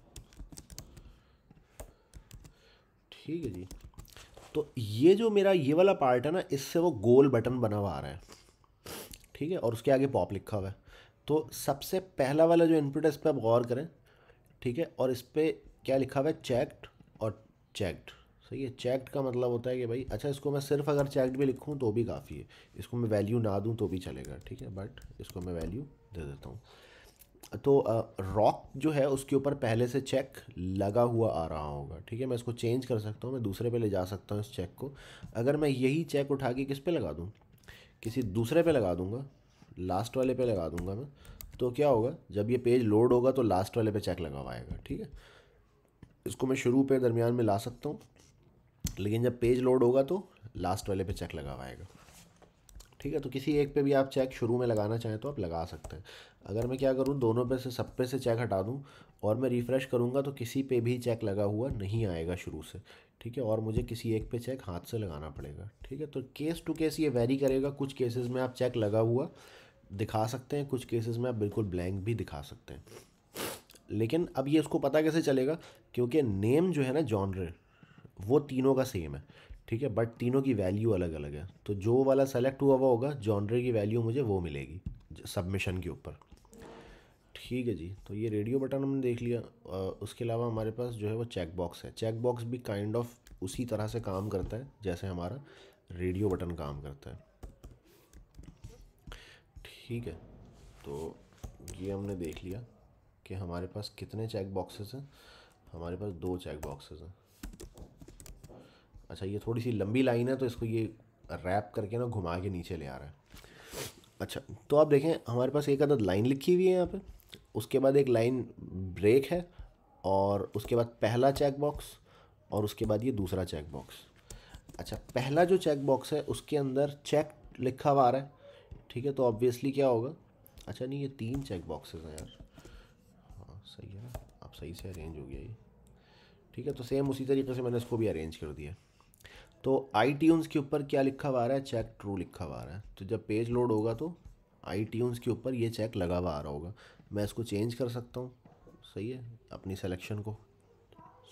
ठीक है जी तो ये जो मेरा ये वाला पार्ट है ना इससे वो गोल बटन बना हुआ आ रहा है ठीक है और उसके आगे पॉप लिखा हुआ है तो सबसे पहला वाला जो इनपुट है इस पर आप गौर करें ठीक है और इस पर क्या लिखा हुआ है चेक्ड और चेक्ड सही है चेक्ड का मतलब होता है कि भाई अच्छा इसको मैं सिर्फ अगर चेक्ड भी लिखूँ तो भी काफ़ी है इसको मैं वैल्यू ना दूँ तो भी चलेगा ठीक है बट इसको मैं वैल्यू दे देता हूँ तो रॉक जो है उसके ऊपर पहले से चेक लगा हुआ आ रहा होगा ठीक है मैं इसको चेंज कर सकता हूँ मैं दूसरे पे ले जा सकता हूँ इस चेक को अगर मैं यही चेक उठा के किस पे लगा दूँ किसी दूसरे पे लगा दूंगा लास्ट वाले पे लगा दूंगा मैं तो क्या होगा जब ये पेज लोड होगा तो लास्ट वाले पे चेक लगा ठीक है इसको मैं शुरू पे दरमियान में ला सकता हूँ लेकिन जब पेज लोड होगा तो लास्ट वाले पे चेक लगा ठीक है तो किसी एक पे भी आप चेक शुरू में लगाना चाहें तो आप लगा सकते हैं अगर मैं क्या करूँ दोनों पे से सब पे से चेक हटा दूँ और मैं रिफ़्रेश करूँगा तो किसी पे भी चेक लगा हुआ नहीं आएगा शुरू से ठीक है और मुझे किसी एक पे चेक हाथ से लगाना पड़ेगा ठीक है तो केस टू केस ये वेरी करेगा कुछ केसेस में आप चेक लगा हुआ दिखा सकते हैं कुछ केसेस में आप बिल्कुल ब्लैंक भी दिखा सकते हैं लेकिन अब ये उसको पता कैसे चलेगा क्योंकि नेम जो है ना जॉनर वो तीनों का सेम है ठीक है बट तीनों की वैल्यू अलग अलग है तो जो वाला सेलेक्ट हुआ हुआ होगा जॉनर की वैल्यू मुझे वो मिलेगी सबमिशन के ऊपर ठीक है जी तो ये रेडियो बटन हमने देख लिया आ, उसके अलावा हमारे पास जो है वो चेक बॉक्स है चेक बॉक्स भी काइंड ऑफ उसी तरह से काम करता है जैसे हमारा रेडियो बटन काम करता है ठीक है तो ये हमने देख लिया कि हमारे पास कितने चेक बॉक्सेस हैं हमारे पास दो चेक बॉक्सेस हैं अच्छा ये थोड़ी सी लंबी लाइन है तो इसको ये रैप करके ना घुमा के नीचे ले आ रहा है अच्छा तो आप देखें हमारे पास एक आदत लाइन लिखी हुई है यहाँ पे उसके बाद एक लाइन ब्रेक है और उसके बाद पहला चेक बॉक्स और उसके बाद ये दूसरा चेक बॉक्स अच्छा पहला जो चेक बॉक्स है उसके अंदर चेक लिखा हुआ आ रहा है ठीक है तो ऑब्वियसली क्या होगा अच्छा नहीं ये तीन चेक बॉक्सेस हैं यार हाँ सही है ना अब सही से अरेंज हो गया ये ठीक है तो सेम उसी तरीके से मैंने इसको भी अरेंज कर दिया तो आई के ऊपर क्या लिखा हुआ आ रहा है चेक ट्रू लिखा हुआ आ रहा है तो जब पेज लोड होगा तो आई के ऊपर ये चेक लगा हुआ आ रहा होगा मैं इसको चेंज कर सकता हूँ सही है अपनी सिलेक्शन को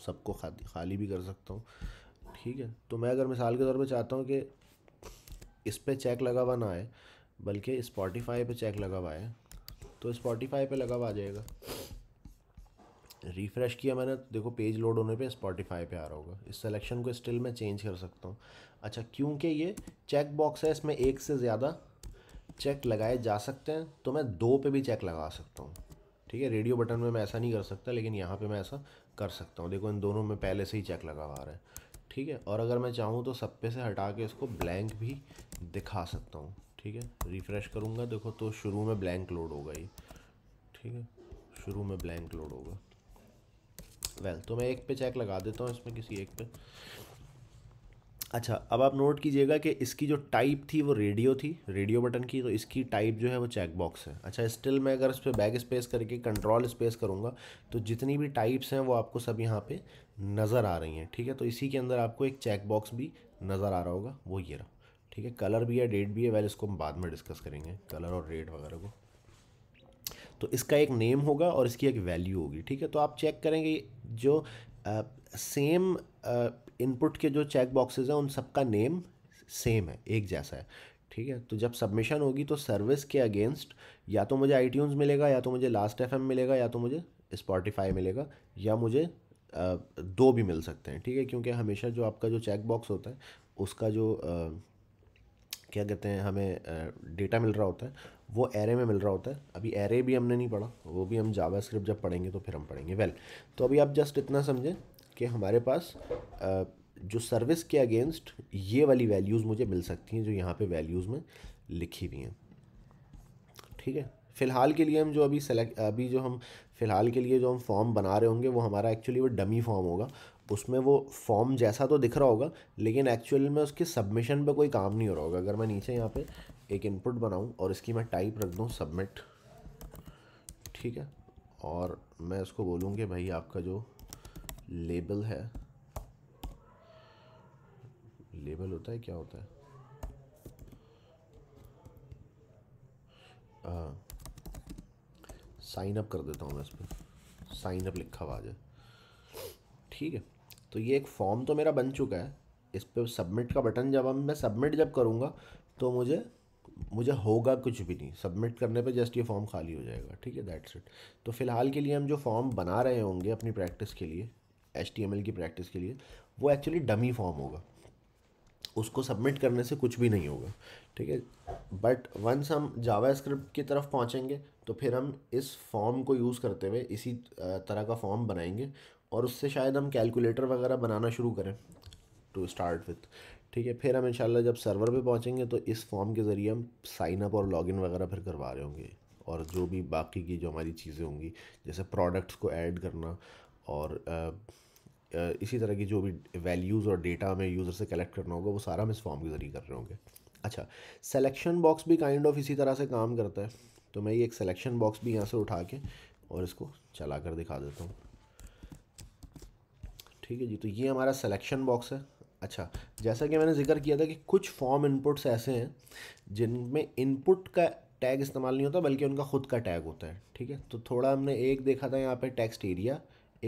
सबको खाली भी कर सकता हूँ ठीक है तो मैं अगर मिसाल के तौर पे चाहता हूँ कि इस पर चेक लगा हुआ ना आए बल्कि स्पॉटिफाई पे चेक लगा हुआ है तो स्पॉटिफाई पे लगा हुआ आ जाएगा रिफ़्रेश किया मैंने देखो पेज लोड होने पे स्पॉटिफाई पे आ रहा होगा इस सिलेक्शन को स्टिल मैं चेंज कर सकता हूँ अच्छा क्योंकि ये चेक बॉक्स है इसमें एक से ज़्यादा चेक लगाए जा सकते हैं तो मैं दो पे भी चेक लगा सकता हूँ ठीक है रेडियो बटन में मैं ऐसा नहीं कर सकता लेकिन यहाँ पे मैं ऐसा कर सकता हूँ देखो इन दोनों में पहले से ही चेक लगा हुआ है ठीक है और अगर मैं चाहूँ तो सब पे से हटा के इसको ब्लैंक भी दिखा सकता हूँ ठीक है रिफ़्रेश करूँगा देखो तो शुरू में ब्लैंक लोड होगा ये ठीक है शुरू में ब्लैंक लोड होगा वेल तो मैं एक पे चेक लगा देता हूँ इसमें किसी एक पे अच्छा अब आप नोट कीजिएगा कि इसकी जो टाइप थी वो रेडियो थी रेडियो बटन की तो इसकी टाइप जो है वो चेकबॉक्स है अच्छा स्टिल मैं अगर इस पर बैक स्पेस करके कंट्रोल स्पेस करूँगा तो जितनी भी टाइप्स हैं वो आपको सब यहाँ पे नज़र आ रही हैं ठीक है तो इसी के अंदर आपको एक चेकबॉक्स भी नज़र आ रहा होगा वो ये रहा ठीक है कलर भी है डेट भी है वैल इसको हम बाद में डिस्कस करेंगे कलर और रेट वगैरह को तो इसका एक नेम होगा और इसकी एक वैल्यू होगी ठीक है तो आप चेक करेंगे जो सेम इनपुट के जो चेक बॉक्सेस हैं उन सबका नेम सेम है एक जैसा है ठीक है तो जब सबमिशन होगी तो सर्विस के अगेंस्ट या तो मुझे आई मिलेगा या तो मुझे लास्ट एफ मिलेगा या तो मुझे स्पॉटिफाई मिलेगा या मुझे आ, दो भी मिल सकते हैं ठीक है क्योंकि हमेशा जो आपका जो चेक बॉक्स होता है उसका जो आ, क्या कहते हैं हमें डेटा मिल रहा होता है वो एरे में मिल रहा होता है अभी एरे भी हमने नहीं पढ़ा वो भी हम जावा स्क्रिप्ट जब पढ़ेंगे तो फिर हम पढ़ेंगे वेल well, तो अभी आप जस्ट इतना समझें कि हमारे पास जो सर्विस के अगेंस्ट ये वाली वैल्यूज़ मुझे मिल सकती हैं जो यहाँ पे वैल्यूज़ में लिखी हुई हैं ठीक है फ़िलहाल के लिए हम जो अभी सेलेक्ट अभी जो हम फ़िलहाल के लिए जो हम फॉर्म बना रहे होंगे वो हमारा एक्चुअली वो डमी फॉर्म होगा उसमें वो फॉर्म जैसा तो दिख रहा होगा लेकिन एक्चुअल में उसके सबमिशन पे कोई काम नहीं हो रहा होगा अगर मैं नीचे यहाँ पे एक इनपुट बनाऊँ और इसकी मैं टाइप रख दूँ सबमिट ठीक है और मैं इसको बोलूँ कि भाई आपका जो लेबल है लेबल होता है क्या होता है साइन अप कर देता हूँ मैं इस पर साइन अप लिखा हुआ आ जाए ठीक है तो ये एक फॉर्म तो मेरा बन चुका है इस पर सबमिट का बटन जब हम मैं सबमिट जब करूँगा तो मुझे मुझे होगा कुछ भी नहीं सबमिट करने पे जस्ट ये फॉर्म खाली हो जाएगा ठीक है दैट्स इट तो फिलहाल के लिए हम जो फॉर्म बना रहे होंगे अपनी प्रैक्टिस के लिए एच की प्रैक्टिस के लिए वो एक्चुअली डमी फॉर्म होगा उसको सबमिट करने से कुछ भी नहीं होगा ठीक है बट वंस हम जावा स्क्रिप्ट की तरफ पहुंचेंगे तो फिर हम इस फॉर्म को यूज़ करते हुए इसी तरह का फॉर्म बनाएंगे और उससे शायद हम कैलकुलेटर वगैरह बनाना शुरू करें टू स्टार्ट विथ ठीक है फिर हम इंशाल्लाह जब सर्वर पे पहुँचेंगे तो इस फॉर्म के ज़रिए हम साइन अप और लॉगिन वगैरह फिर करवा रहे होंगे और जो भी बाकी की जो हमारी चीज़ें होंगी जैसे प्रोडक्ट्स को ऐड करना और इसी तरह की जो भी वैल्यूज़ और डेटा हमें यूज़र से कलेक्ट करना होगा वो सारा हम इस फॉर्म के ज़रिए कर रहे होंगे अच्छा सेलेक्शन बॉक्स भी काइंड ऑफ इसी तरह से काम करता है तो मैं ये एक सिलेक्शन बॉक्स भी यहाँ से उठा के और इसको चला कर दिखा देता हूँ ठीक है जी तो ये हमारा सिलेक्शन बॉक्स है अच्छा जैसा कि मैंने जिक्र किया था कि कुछ फॉर्म इनपुट्स ऐसे हैं जिनमें इनपुट का टैग इस्तेमाल नहीं होता बल्कि उनका खुद का टैग होता है ठीक है तो थोड़ा हमने एक देखा था यहाँ पे टेक्स्ट एरिया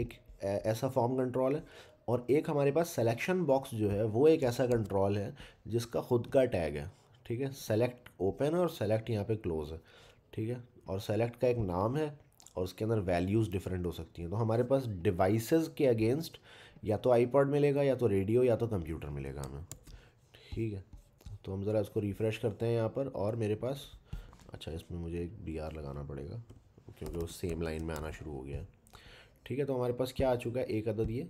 एक ऐसा फॉर्म कंट्रोल है और एक हमारे पास सेलेक्शन बॉक्स जो है वो एक ऐसा कंट्रोल है जिसका खुद का टैग है ठीक है सेलेक्ट ओपन है और सेलेक्ट यहाँ पे क्लोज है ठीक है और सेलेक्ट का एक नाम है और उसके अंदर वैल्यूज़ डिफरेंट हो सकती हैं तो हमारे पास डिवाइसेस के अगेंस्ट या तो आईपॉड मिलेगा या तो रेडियो या तो कंप्यूटर मिलेगा हमें ठीक है तो हम ज़रा इसको रिफ़्रेश करते हैं यहाँ पर और मेरे पास अच्छा इसमें मुझे एक बी आर लगाना पड़ेगा क्योंकि वो सेम लाइन में आना शुरू हो गया है ठीक है तो हमारे पास क्या आ चुका है एक अदद ये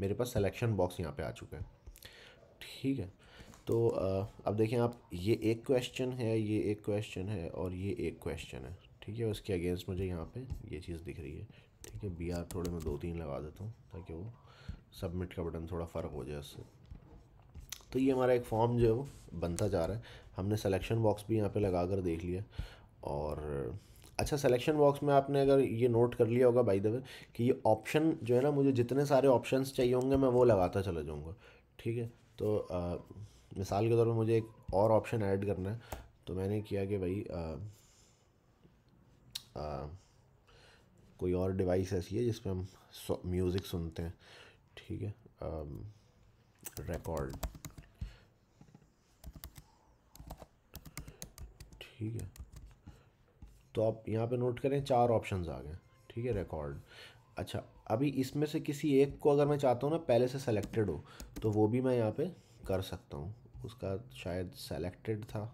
मेरे पास सिलेक्शन बॉक्स यहाँ पे आ चुका है ठीक है तो आ, अब देखें आप ये एक क्वेश्चन है ये एक क्वेश्चन है और ये एक क्वेश्चन है ठीक है उसके अगेंस्ट मुझे यहाँ पे ये चीज़ दिख रही है ठीक है बी आर थोड़े मैं दो तीन लगा देता हूँ ताकि वो सबमिट का बटन थोड़ा फ़र्क हो जाए उससे तो ये हमारा एक फॉर्म जो है वो बनता जा रहा है हमने सेलेक्शन बॉक्स भी यहाँ पे लगा कर देख लिया और अच्छा सेलेक्शन बॉक्स में आपने अगर ये नोट कर लिया होगा बाई द वे कि ये ऑप्शन जो है ना मुझे जितने सारे ऑप्शंस चाहिए होंगे मैं वो लगाता चला जाऊँगा ठीक है तो आ, मिसाल के तौर पर मुझे एक और ऑप्शन ऐड करना है तो मैंने किया कि भाई आ, आ, कोई और डिवाइस ऐसी है जिसमें हम म्यूज़िक सुनते हैं ठीक है रिकॉर्ड um, ठीक है तो आप यहाँ पे नोट करें चार ऑप्शंस आ गए ठीक है रिकॉर्ड अच्छा अभी इसमें से किसी एक को अगर मैं चाहता हूँ ना पहले से सेलेक्टेड हो तो वो भी मैं यहाँ पे कर सकता हूँ उसका शायद सेलेक्टेड था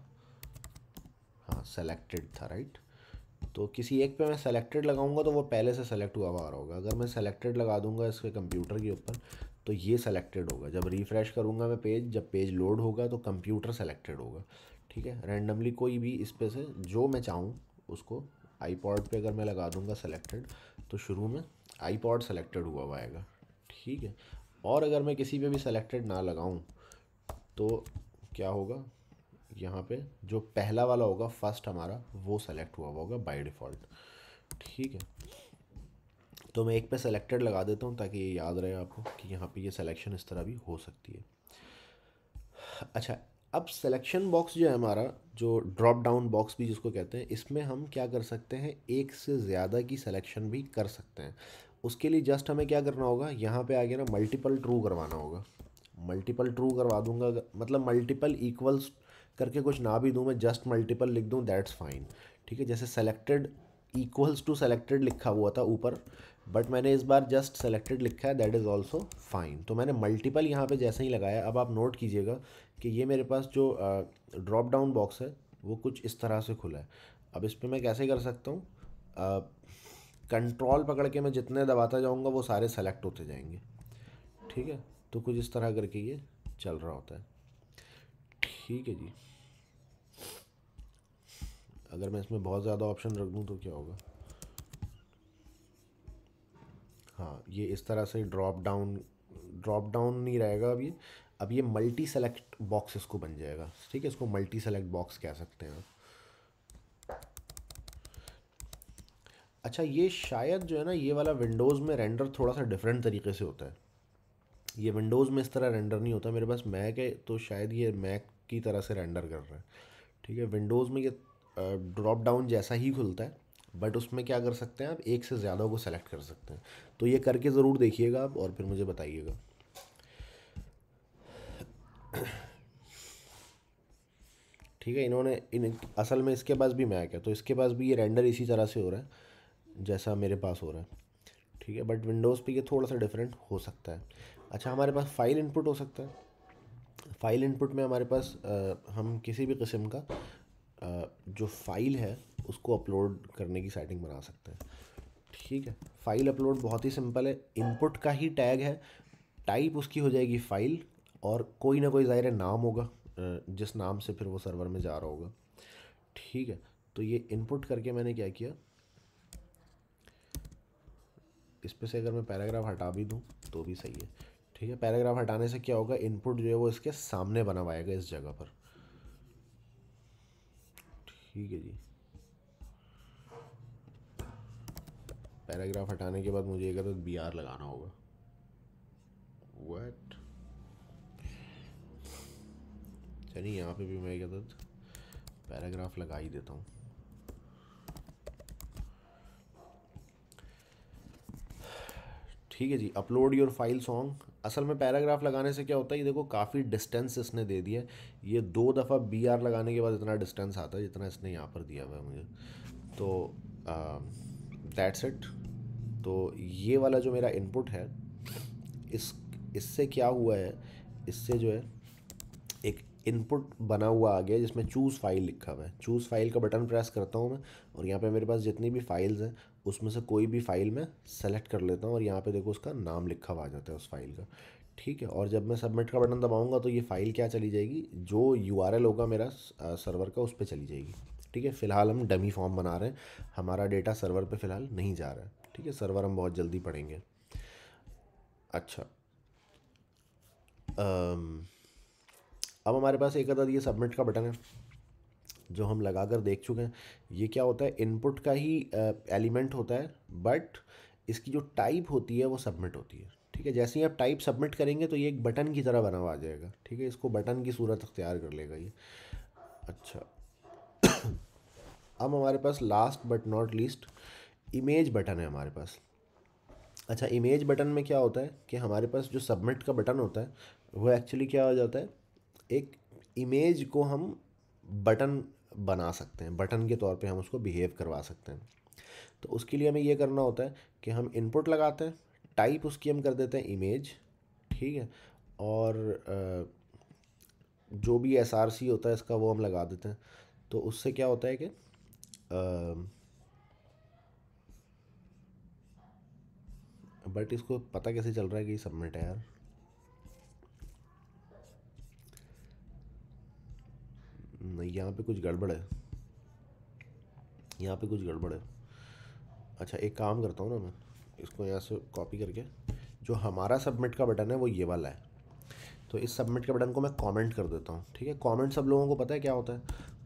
हाँ सेलेक्टेड था राइट तो किसी एक पे मैं सेलेक्टेड लगाऊंगा तो वो पहले से सेलेक्ट हुआ हुआ होगा अगर मैं सेलेक्टेड लगा दूंगा इसके कंप्यूटर के ऊपर तो ये सेलेक्टेड होगा जब रिफ़्रेश करूँगा मैं पेज जब पेज लोड होगा तो कंप्यूटर सेलेक्टेड होगा ठीक है रैंडमली कोई भी इस पे से जो मैं चाहूँ उसको आई पॉड अगर मैं लगा दूँगा सेलेक्टेड तो शुरू में आई पॉड सेलेक्टेड हुआ हुआ आएगा ठीक है और अगर मैं किसी पर भी सेलेक्टेड ना लगाऊँ तो क्या होगा यहाँ पे जो पहला वाला होगा फर्स्ट हमारा वो सेलेक्ट हुआ होगा बाय डिफ़ॉल्ट ठीक है तो मैं एक पे सेलेक्टेड लगा देता हूँ ताकि ये याद रहे आपको कि यहाँ पे ये सिलेक्शन इस तरह भी हो सकती है अच्छा अब सिलेक्शन बॉक्स जो है हमारा जो ड्रॉप डाउन बॉक्स भी जिसको कहते हैं इसमें हम क्या कर सकते हैं एक से ज़्यादा की सिलेक्शन भी कर सकते हैं उसके लिए जस्ट हमें क्या करना होगा यहाँ पे आगे ना मल्टीपल ट्रू करवाना होगा मल्टीपल ट्रू करवा दूंगा मतलब मल्टीपल इक्वल्स करके कुछ ना भी दूँ मैं जस्ट मल्टीपल लिख दूँ दैट्स फाइन ठीक है जैसे सेलेक्टेड इक्वल्स टू सेलेक्टेड लिखा हुआ था ऊपर बट मैंने इस बार जस्ट सेलेक्टेड लिखा है दैट इज़ ऑल्सो फाइन तो मैंने मल्टीपल यहाँ पे जैसे ही लगाया अब आप नोट कीजिएगा कि ये मेरे पास जो ड्रॉप डाउन बॉक्स है वो कुछ इस तरह से खुला है अब इस पर मैं कैसे कर सकता हूँ कंट्रोल पकड़ के मैं जितने दबाता जाऊँगा वो सारे सेलेक्ट होते जाएंगे ठीक है तो कुछ इस तरह करके ये चल रहा होता है ठीक है जी अगर मैं इसमें बहुत ज़्यादा ऑप्शन रख दूँ तो क्या होगा हाँ ये इस तरह से ड्रॉप डाउन ड्रॉप डाउन नहीं रहेगा अब ये अब ये मल्टी सेलेक्ट बॉक्स इसको बन जाएगा ठीक है इसको मल्टी सेलेक्ट बॉक्स कह सकते हैं अच्छा ये शायद जो है ना ये वाला विंडोज़ में रेंडर थोड़ा सा डिफरेंट तरीके से होता है ये विंडोज़ में इस तरह रेंडर नहीं होता मेरे पास मैक है तो शायद ये मैक की तरह से रेंडर कर रहे हैं ठीक है विंडोज़ में ये ड्रॉप डाउन जैसा ही खुलता है बट उसमें क्या कर सकते हैं आप एक से ज़्यादा को सेलेक्ट कर सकते हैं तो ये करके ज़रूर देखिएगा आप और फिर मुझे बताइएगा ठीक है इन्होंने इन असल में इसके पास भी मैक है तो इसके पास भी ये रेंडर इसी तरह से हो रहा है जैसा मेरे पास हो रहा है ठीक है बट विंडोज़ पे ये थोड़ा सा डिफरेंट हो सकता है अच्छा हमारे पास फ़ाइल इनपुट हो सकता है फ़ाइल इनपुट में हमारे पास आ, हम किसी भी किस्म का आ, जो फ़ाइल है उसको अपलोड करने की सेटिंग बना सकते हैं ठीक है फ़ाइल अपलोड बहुत ही सिंपल है इनपुट का ही टैग है टाइप उसकी हो जाएगी फ़ाइल और कोई ना कोई ज़ाहिर नाम होगा जिस नाम से फिर वो सर्वर में जा रहा होगा ठीक है तो ये इनपुट करके मैंने क्या किया इस पर से अगर मैं पैराग्राफ हटा भी दूँ तो भी सही है ठीक है पैराग्राफ हटाने से क्या होगा इनपुट जो है वो इसके सामने बना पाएगा इस जगह पर ठीक है जी पैराग्राफ हटाने के बाद मुझे एक तो बी आर लगाना होगा वट चलिए यहाँ पे भी मैं क्या पैराग्राफ लगा ही देता हूँ ठीक है जी अपलोड योर फाइल सॉन्ग असल में पैराग्राफ लगाने से क्या होता है ये देखो काफ़ी डिस्टेंस इसने दे दिया ये दो दफ़ा बी आर लगाने के बाद इतना डिस्टेंस आता है जितना इसने यहाँ पर दिया हुआ है मुझे तो दैट्स इट तो ये वाला जो मेरा इनपुट है इस इससे क्या हुआ है इससे जो है इनपुट बना हुआ आ गया जिसमें चूज़ फाइल लिखा हुआ है चूज़ फाइल का बटन प्रेस करता हूँ मैं और यहाँ पे मेरे पास जितनी भी फाइल्स हैं उसमें से कोई भी फाइल मैं सेलेक्ट कर लेता हूँ और यहाँ पे देखो उसका नाम लिखा हुआ आ जाता है उस फाइल का ठीक है और जब मैं सबमिट का बटन दबाऊँगा तो ये फ़ाइल क्या चली जाएगी जो यू होगा मेरा सर्वर का उस पर चली जाएगी ठीक है फिलहाल हम डमी फॉर्म बना रहे हैं हमारा डेटा सर्वर पर फ़िलहाल नहीं जा रहा है ठीक है सर्वर हम बहुत जल्दी पढ़ेंगे अच्छा अब हमारे पास एक अदद ये सबमिट का बटन है जो हम लगा कर देख चुके हैं ये क्या होता है इनपुट का ही एलिमेंट होता है बट इसकी जो टाइप होती है वो सबमिट होती है ठीक है जैसे ही आप टाइप सबमिट करेंगे तो ये एक बटन की तरह बना हुआ आ जाएगा ठीक है इसको बटन की सूरत अख्तियार कर लेगा ये अच्छा अब हमारे पास last but not least image button है हमारे पास अच्छा इमेज बटन में क्या होता है कि हमारे पास जो सबमिट का बटन होता है वो एक्चुअली क्या हो जाता है एक इमेज को हम बटन बना सकते हैं बटन के तौर पे हम उसको बिहेव करवा सकते हैं तो उसके लिए हमें ये करना होता है कि हम इनपुट लगाते हैं टाइप उसकी हम कर देते हैं इमेज ठीक है और जो भी एस आर सी होता है इसका वो हम लगा देते हैं तो उससे क्या होता है कि बट इसको पता कैसे चल रहा है कि सबमिट है यार नहीं यहाँ पे कुछ गड़बड़ है यहाँ पे कुछ गड़बड़ है अच्छा एक काम करता हूँ ना मैं इसको यहाँ से कॉपी करके जो हमारा सबमिट का बटन है वो ये वाला है तो इस सबमिट के बटन को मैं कमेंट कर देता हूँ ठीक है कमेंट सब लोगों को पता है क्या होता है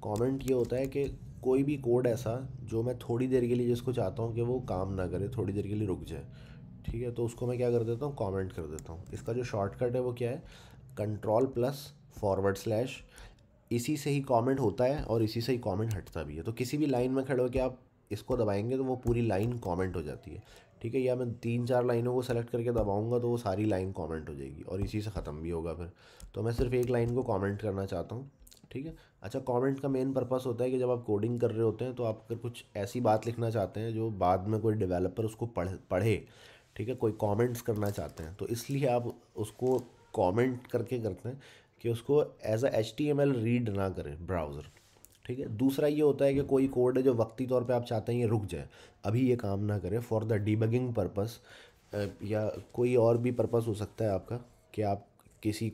कमेंट ये होता है कि कोई भी कोड ऐसा जो मैं थोड़ी देर के लिए जिसको चाहता हूँ कि वो काम ना करे थोड़ी देर के लिए रुक जाए ठीक है तो उसको मैं क्या कर देता हूँ कमेंट कर देता हूँ इसका जो शॉर्टकट है वो क्या है कंट्रोल प्लस फॉरवर्ड स्लैश इसी से ही कमेंट होता है और इसी से ही कमेंट हटता भी है तो किसी भी लाइन में खड़े होकर आप इसको दबाएंगे तो वो पूरी लाइन कमेंट हो जाती है ठीक है या मैं तीन चार लाइनों को सेलेक्ट करके दबाऊंगा तो वो सारी लाइन कमेंट हो जाएगी और इसी से ख़त्म भी होगा फिर तो मैं सिर्फ एक लाइन को कॉमेंट करना चाहता हूँ ठीक है अच्छा कॉमेंट का मेन पर्पज़ होता है कि जब आप कोडिंग कर रहे होते हैं तो आप अगर कुछ ऐसी बात लिखना चाहते हैं जो बाद में कोई डिवेलपर उसको पढ़ पढ़े ठीक है कोई कॉमेंट्स करना चाहते हैं तो इसलिए आप उसको कमेंट करके करते हैं कि उसको as a H T M L read ना करे ब्राउज़र ठीक है दूसरा ये होता है कि कोई कोड है जो वक्ती तौर पे आप चाहते हैं ये रुक जाए अभी ये काम ना करे फॉर द डीबगिंग पर्पस या कोई और भी पर्पस हो सकता है आपका कि आप किसी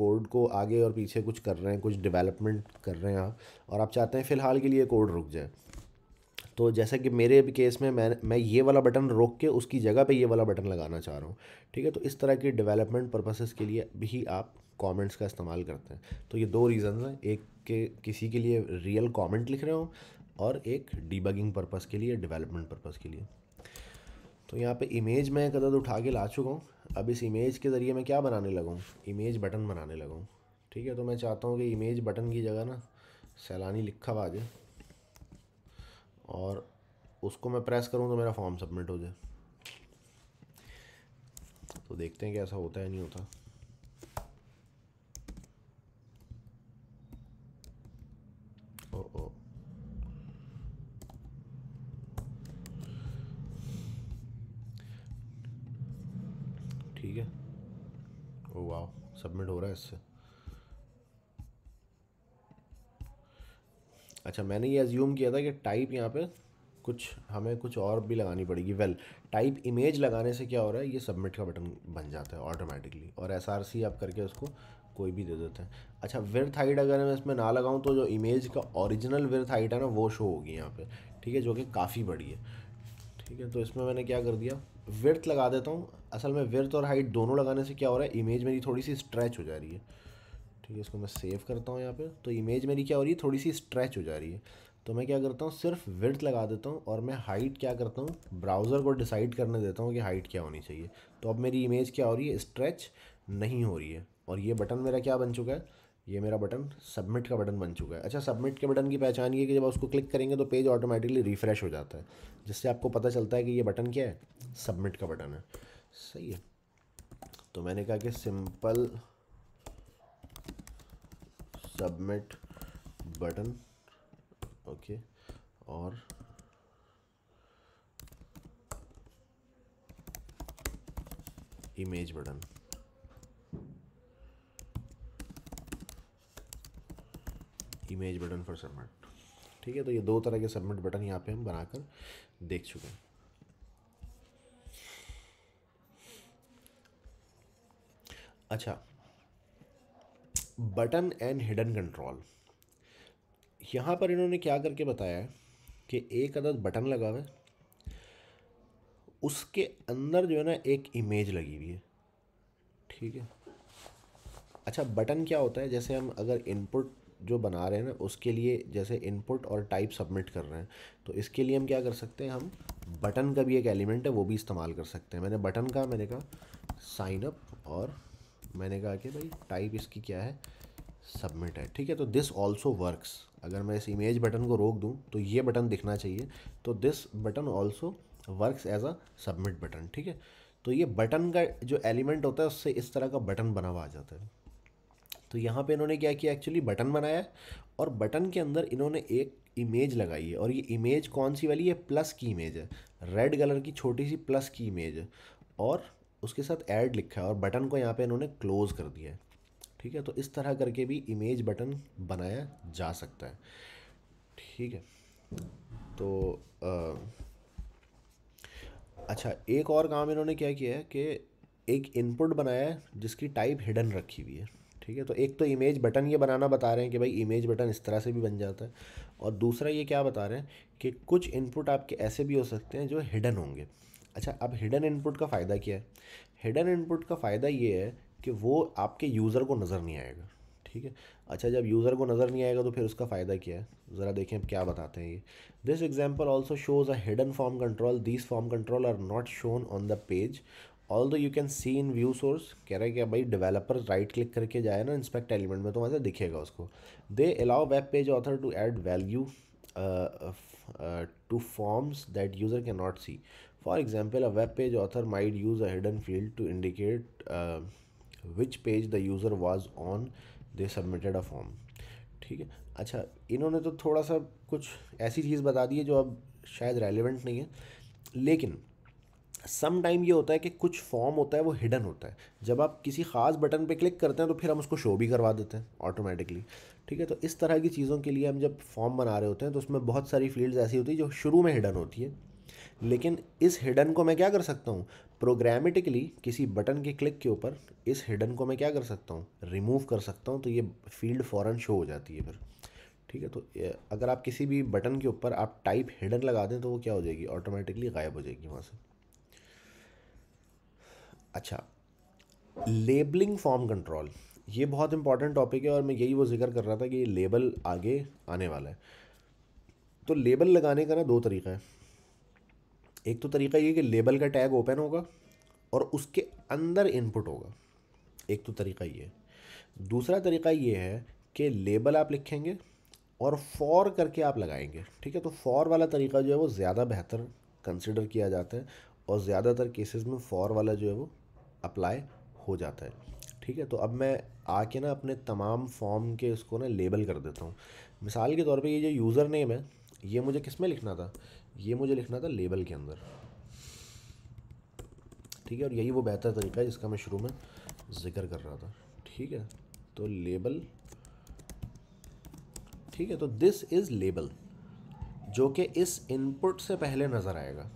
कोड को आगे और पीछे कुछ कर रहे हैं कुछ डेवलपमेंट कर रहे हैं आप और आप चाहते हैं फ़िलहाल के लिए कोड रुक जाए तो जैसा कि मेरे केस में मैं मैं ये वाला बटन रोक के उसकी जगह पे ये वाला बटन लगाना चाह रहा हूँ ठीक है तो इस तरह के डेवलपमेंट पर्पसेस के लिए भी आप कमेंट्स का इस्तेमाल करते हैं तो ये दो रीज़न्स हैं एक के किसी के लिए रियल कमेंट लिख रहे हो और एक डिबगिंग पर्पस के लिए डेवलपमेंट पर्पस के लिए तो यहाँ पे इमेज मैं कदर उठा के ला चुका हूँ अब इस इमेज के ज़रिए मैं क्या बनाने लगाऊँ इमेज बटन बनाने लगाऊँ ठीक है तो मैं चाहता हूँ कि इमेज बटन की जगह ना सैलानी लिखा हुआ आ जाए और उसको मैं प्रेस करूँ तो मेरा फॉर्म सबमिट हो जाए तो देखते हैं कि ऐसा होता है नहीं होता एडमिट हो रहा है इससे अच्छा मैंने ये एज्यूम किया था कि टाइप यहाँ पे कुछ हमें कुछ और भी लगानी पड़ेगी वेल टाइप इमेज लगाने से क्या हो रहा है ये सबमिट का बटन बन जाता है ऑटोमेटिकली और एस आप करके उसको कोई भी दे देते हैं अच्छा विर्थ हाइट अगर मैं इसमें ना लगाऊं तो जो इमेज का ओरिजिनल विर्थ हाइट है ना वो शो होगी यहाँ पे ठीक है जो कि काफ़ी बड़ी है ठीक है तो इसमें मैंने क्या कर दिया विर्थ लगा देता हूँ असल में विर्थ और हाइट दोनों लगाने से क्या हो रहा है इमेज मेरी थोड़ी सी स्ट्रेच हो जा रही है ठीक है इसको मैं सेव करता हूँ यहाँ पे तो इमेज मेरी क्या हो रही है थोड़ी सी स्ट्रेच हो जा रही है तो मैं क्या करता हूँ सिर्फ विर्थ लगा देता हूँ और मैं हाइट क्या करता हूँ ब्राउज़र को डिसाइड करने देता हूँ कि हाइट क्या होनी चाहिए तो अब मेरी इमेज क्या हो रही है स्ट्रेच नहीं हो रही है और ये बटन मेरा क्या बन चुका है ये मेरा बटन सबमिट का बटन बन चुका है अच्छा सबमिट के बटन की पहचान ये कि जब उसको क्लिक करेंगे तो पेज ऑटोमेटिकली रिफ़्रेश हो जाता है जिससे आपको पता चलता है कि ये बटन क्या है सबमिट का बटन है सही है तो मैंने कहा कि सिंपल सबमिट बटन ओके और image button image button for submit ठीक है तो ये दो तरह के सबमिट बटन यहाँ पे हम बनाकर देख चुके हैं अच्छा बटन एंड हिडन कंट्रोल यहाँ पर इन्होंने क्या करके बताया है कि एक अदद बटन लगा हुआ है उसके अंदर जो है ना एक इमेज लगी हुई है ठीक है अच्छा बटन क्या होता है जैसे हम अगर इनपुट जो बना रहे हैं ना उसके लिए जैसे इनपुट और टाइप सबमिट कर रहे हैं तो इसके लिए हम क्या कर सकते हैं हम बटन का भी एक एलिमेंट है वो भी इस्तेमाल कर सकते हैं मैंने बटन का मैंने कहा साइन अप और मैंने कहा कि भाई टाइप इसकी क्या है सबमिट है ठीक है तो दिस ऑल्सो वर्क्स अगर मैं इस इमेज बटन को रोक दूँ तो ये बटन दिखना चाहिए तो this button also works as a submit button ठीक है तो ये बटन का जो एलिमेंट होता है उससे इस तरह का बटन बना हुआ आ जाता है तो यहाँ पे इन्होंने क्या किया एक्चुअली बटन बनाया और बटन के अंदर इन्होंने एक इमेज लगाई है और ये इमेज कौन सी वाली है प्लस की इमेज है रेड कलर की छोटी सी प्लस की इमेज है और उसके साथ ऐड लिखा है और बटन को यहाँ पे इन्होंने क्लोज़ कर दिया है ठीक है तो इस तरह करके भी इमेज बटन बनाया जा सकता है ठीक है तो आ, अच्छा एक और काम इन्होंने क्या किया है कि एक इनपुट बनाया है जिसकी टाइप हिडन रखी हुई है ठीक है तो एक तो इमेज बटन ये बनाना बता रहे हैं कि भाई इमेज बटन इस तरह से भी बन जाता है और दूसरा ये क्या बता रहे हैं कि कुछ इनपुट आपके ऐसे भी हो सकते हैं जो हिडन होंगे अच्छा अब हिडन इनपुट का फ़ायदा क्या है हिडन इनपुट का फ़ायदा ये है कि वो आपके यूज़र को नज़र नहीं आएगा ठीक है अच्छा जब यूज़र को नज़र नहीं आएगा तो फिर उसका फ़ायदा क्या है ज़रा देखें अब क्या बताते हैं ये this example also shows a hidden form control this form control are not shown on the page although you can see in view source कह रहे हैं कि भाई डेवलपर राइट क्लिक करके जाए ना इंस्पेक्ट एलिमेंट में तो वहाँ से दिखेगा उसको they allow web page author to add value to forms that user can not see for example a web page author might use a hidden field to indicate which page the user was on they submitted a form ठीक है अच्छा इन्होंने तो थोड़ा सा कुछ ऐसी चीज़ बता दी है जो अब शायद रेलिवेंट नहीं है लेकिन सम टाइम ये होता है कि कुछ फॉर्म होता है वो हिडन होता है जब आप किसी ख़ास बटन पे क्लिक करते हैं तो फिर हम उसको शो भी करवा देते हैं ऑटोमेटिकली ठीक है तो इस तरह की चीज़ों के लिए हम जब फॉर्म बना रहे होते हैं तो उसमें बहुत सारी फील्ड्स ऐसी होती है जो शुरू में हिडन होती है लेकिन इस हिडन को मैं क्या कर सकता हूँ प्रोग्रामेटिकली किसी बटन के क्लिक के ऊपर इस हिडन को मैं क्या कर सकता हूँ रिमूव कर सकता हूँ तो ये फील्ड फ़ौरन शो हो जाती है फिर ठीक है तो अगर आप किसी भी बटन के ऊपर आप टाइप हिडन लगा दें तो वो क्या हो जाएगी ऑटोमेटिकली गायब हो जाएगी वहाँ से अच्छा लेबलिंग फॉर्म कंट्रोल ये बहुत इंपॉर्टेंट टॉपिक है और मैं यही वो जिक्र कर रहा था कि ये लेबल आगे आने वाला है तो लेबल लगाने का ना दो तरीका है एक तो तरीका ये कि लेबल का टैग ओपन होगा और उसके अंदर इनपुट होगा एक तो तरीका ये दूसरा तरीका ये है कि लेबल आप लिखेंगे और फॉर करके आप लगाएंगे ठीक है तो फॉर वाला तरीका जो है वो ज़्यादा बेहतर कंसिडर किया जाता है और ज़्यादातर केसेस में फॉर वाला जो है वो अप्लाई हो जाता है ठीक है तो अब मैं आके ना अपने तमाम फॉर्म के उसको ना लेबल कर देता हूँ मिसाल के तौर पे ये जो यूज़र नेम है ये मुझे किस में लिखना था ये मुझे लिखना था लेबल के अंदर ठीक है और यही वो बेहतर तरीका है जिसका मैं शुरू में जिक्र कर रहा था ठीक है तो लेबल ठीक है तो दिस इज़ लेबल जो कि इस इनपुट से पहले नज़र आएगा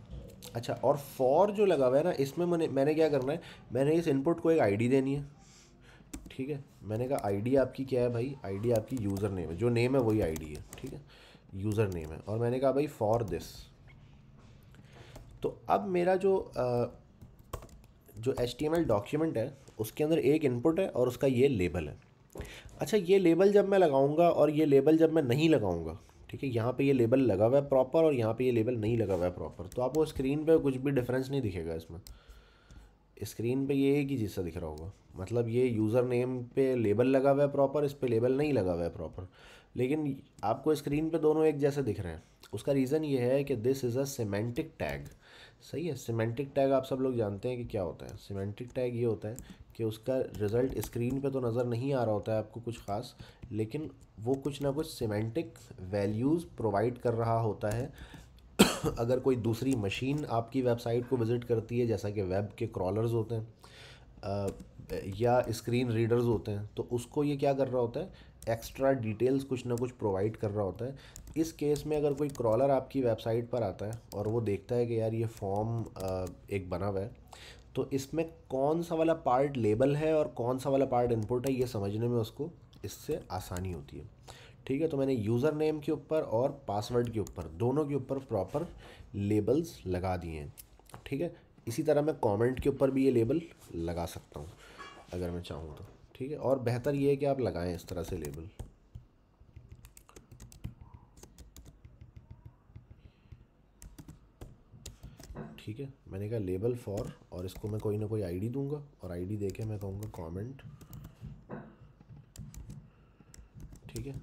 अच्छा और फॉर जो लगा हुआ है ना इसमें मैंने मैंने क्या करना है मैंने इस इनपुट को एक आईडी देनी है ठीक है मैंने कहा आईडी आपकी क्या है भाई आईडी आपकी यूज़र नेम है जो नेम है वही आईडी है ठीक है यूज़र नेम है और मैंने कहा भाई फॉर दिस तो अब मेरा जो आ, जो एच डॉक्यूमेंट है उसके अंदर एक इनपुट है और उसका ये लेबल है अच्छा ये लेबल जब मैं लगाऊँगा और ये लेबल जब मैं नहीं लगाऊँगा ठीक है यहाँ पे ये लेबल लगा हुआ है प्रॉपर और यहाँ पे ये लेबल नहीं लगा हुआ है प्रॉपर तो आपको स्क्रीन पे कुछ भी डिफरेंस नहीं दिखेगा इसमें स्क्रीन पे ये एक ही जिससे दिख रहा होगा मतलब ये यूज़र नेम पे लेबल लगा हुआ है प्रॉपर इस पर लेबल नहीं लगा हुआ है प्रॉपर लेकिन आपको स्क्रीन पे दोनों एक जैसे दिख रहे हैं उसका रीज़न ये है कि this is a semantic tag सही है सीमेंटिक टैग आप सब लोग जानते हैं कि क्या होता है सीमेंटिक टैग ये होता है कि उसका रिज़ल्ट स्क्रीन पे तो नज़र नहीं आ रहा होता है आपको कुछ ख़ास लेकिन वो कुछ ना कुछ सीमेंटिक वैल्यूज़ प्रोवाइड कर रहा होता है अगर कोई दूसरी मशीन आपकी वेबसाइट को विज़िट करती है जैसा कि वेब के क्रॉलर्स होते हैं या स्क्रीन रीडर्स होते हैं तो उसको ये क्या कर रहा होता है एक्स्ट्रा डिटेल्स कुछ ना कुछ प्रोवाइड कर रहा होता है इस केस में अगर कोई क्रॉलर आपकी वेबसाइट पर आता है और वो देखता है कि यार ये फॉर्म एक बना हुआ है तो इसमें कौन सा वाला पार्ट लेबल है और कौन सा वाला पार्ट इनपुट है ये समझने में उसको इससे आसानी होती है ठीक है तो मैंने यूज़र नेम के ऊपर और पासवर्ड के ऊपर दोनों के ऊपर प्रॉपर लेबल्स लगा दिए हैं ठीक है इसी तरह मैं कमेंट के ऊपर भी ये लेबल लगा सकता हूँ अगर मैं चाहूँ तो ठीक है और बेहतर ये है कि आप लगाएं इस तरह से लेबल ठीक है मैंने कहा लेबल फॉर और इसको मैं कोई ना कोई आईडी दूंगा और आईडी देके मैं कहूँगा कमेंट ठीक है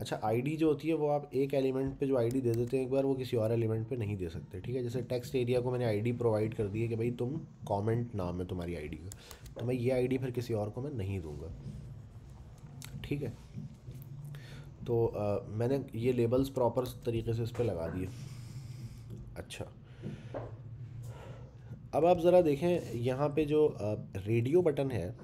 अच्छा आईडी जो होती है वो आप एक एलिमेंट पे जो आईडी दे देते हैं एक बार वो किसी और एलिमेंट पे नहीं दे सकते ठीक है जैसे टेक्स्ट एरिया को मैंने आईडी प्रोवाइड कर दी है कि भाई तुम कमेंट नाम है तुम्हारी आईडी का तो मैं ये आईडी फिर किसी और को मैं नहीं दूंगा ठीक है तो आ, मैंने ये लेबल्स प्रॉपर तरीके से इस पर लगा दिए अच्छा अब आप ज़रा देखें यहाँ पे जो आ, रेडियो बटन है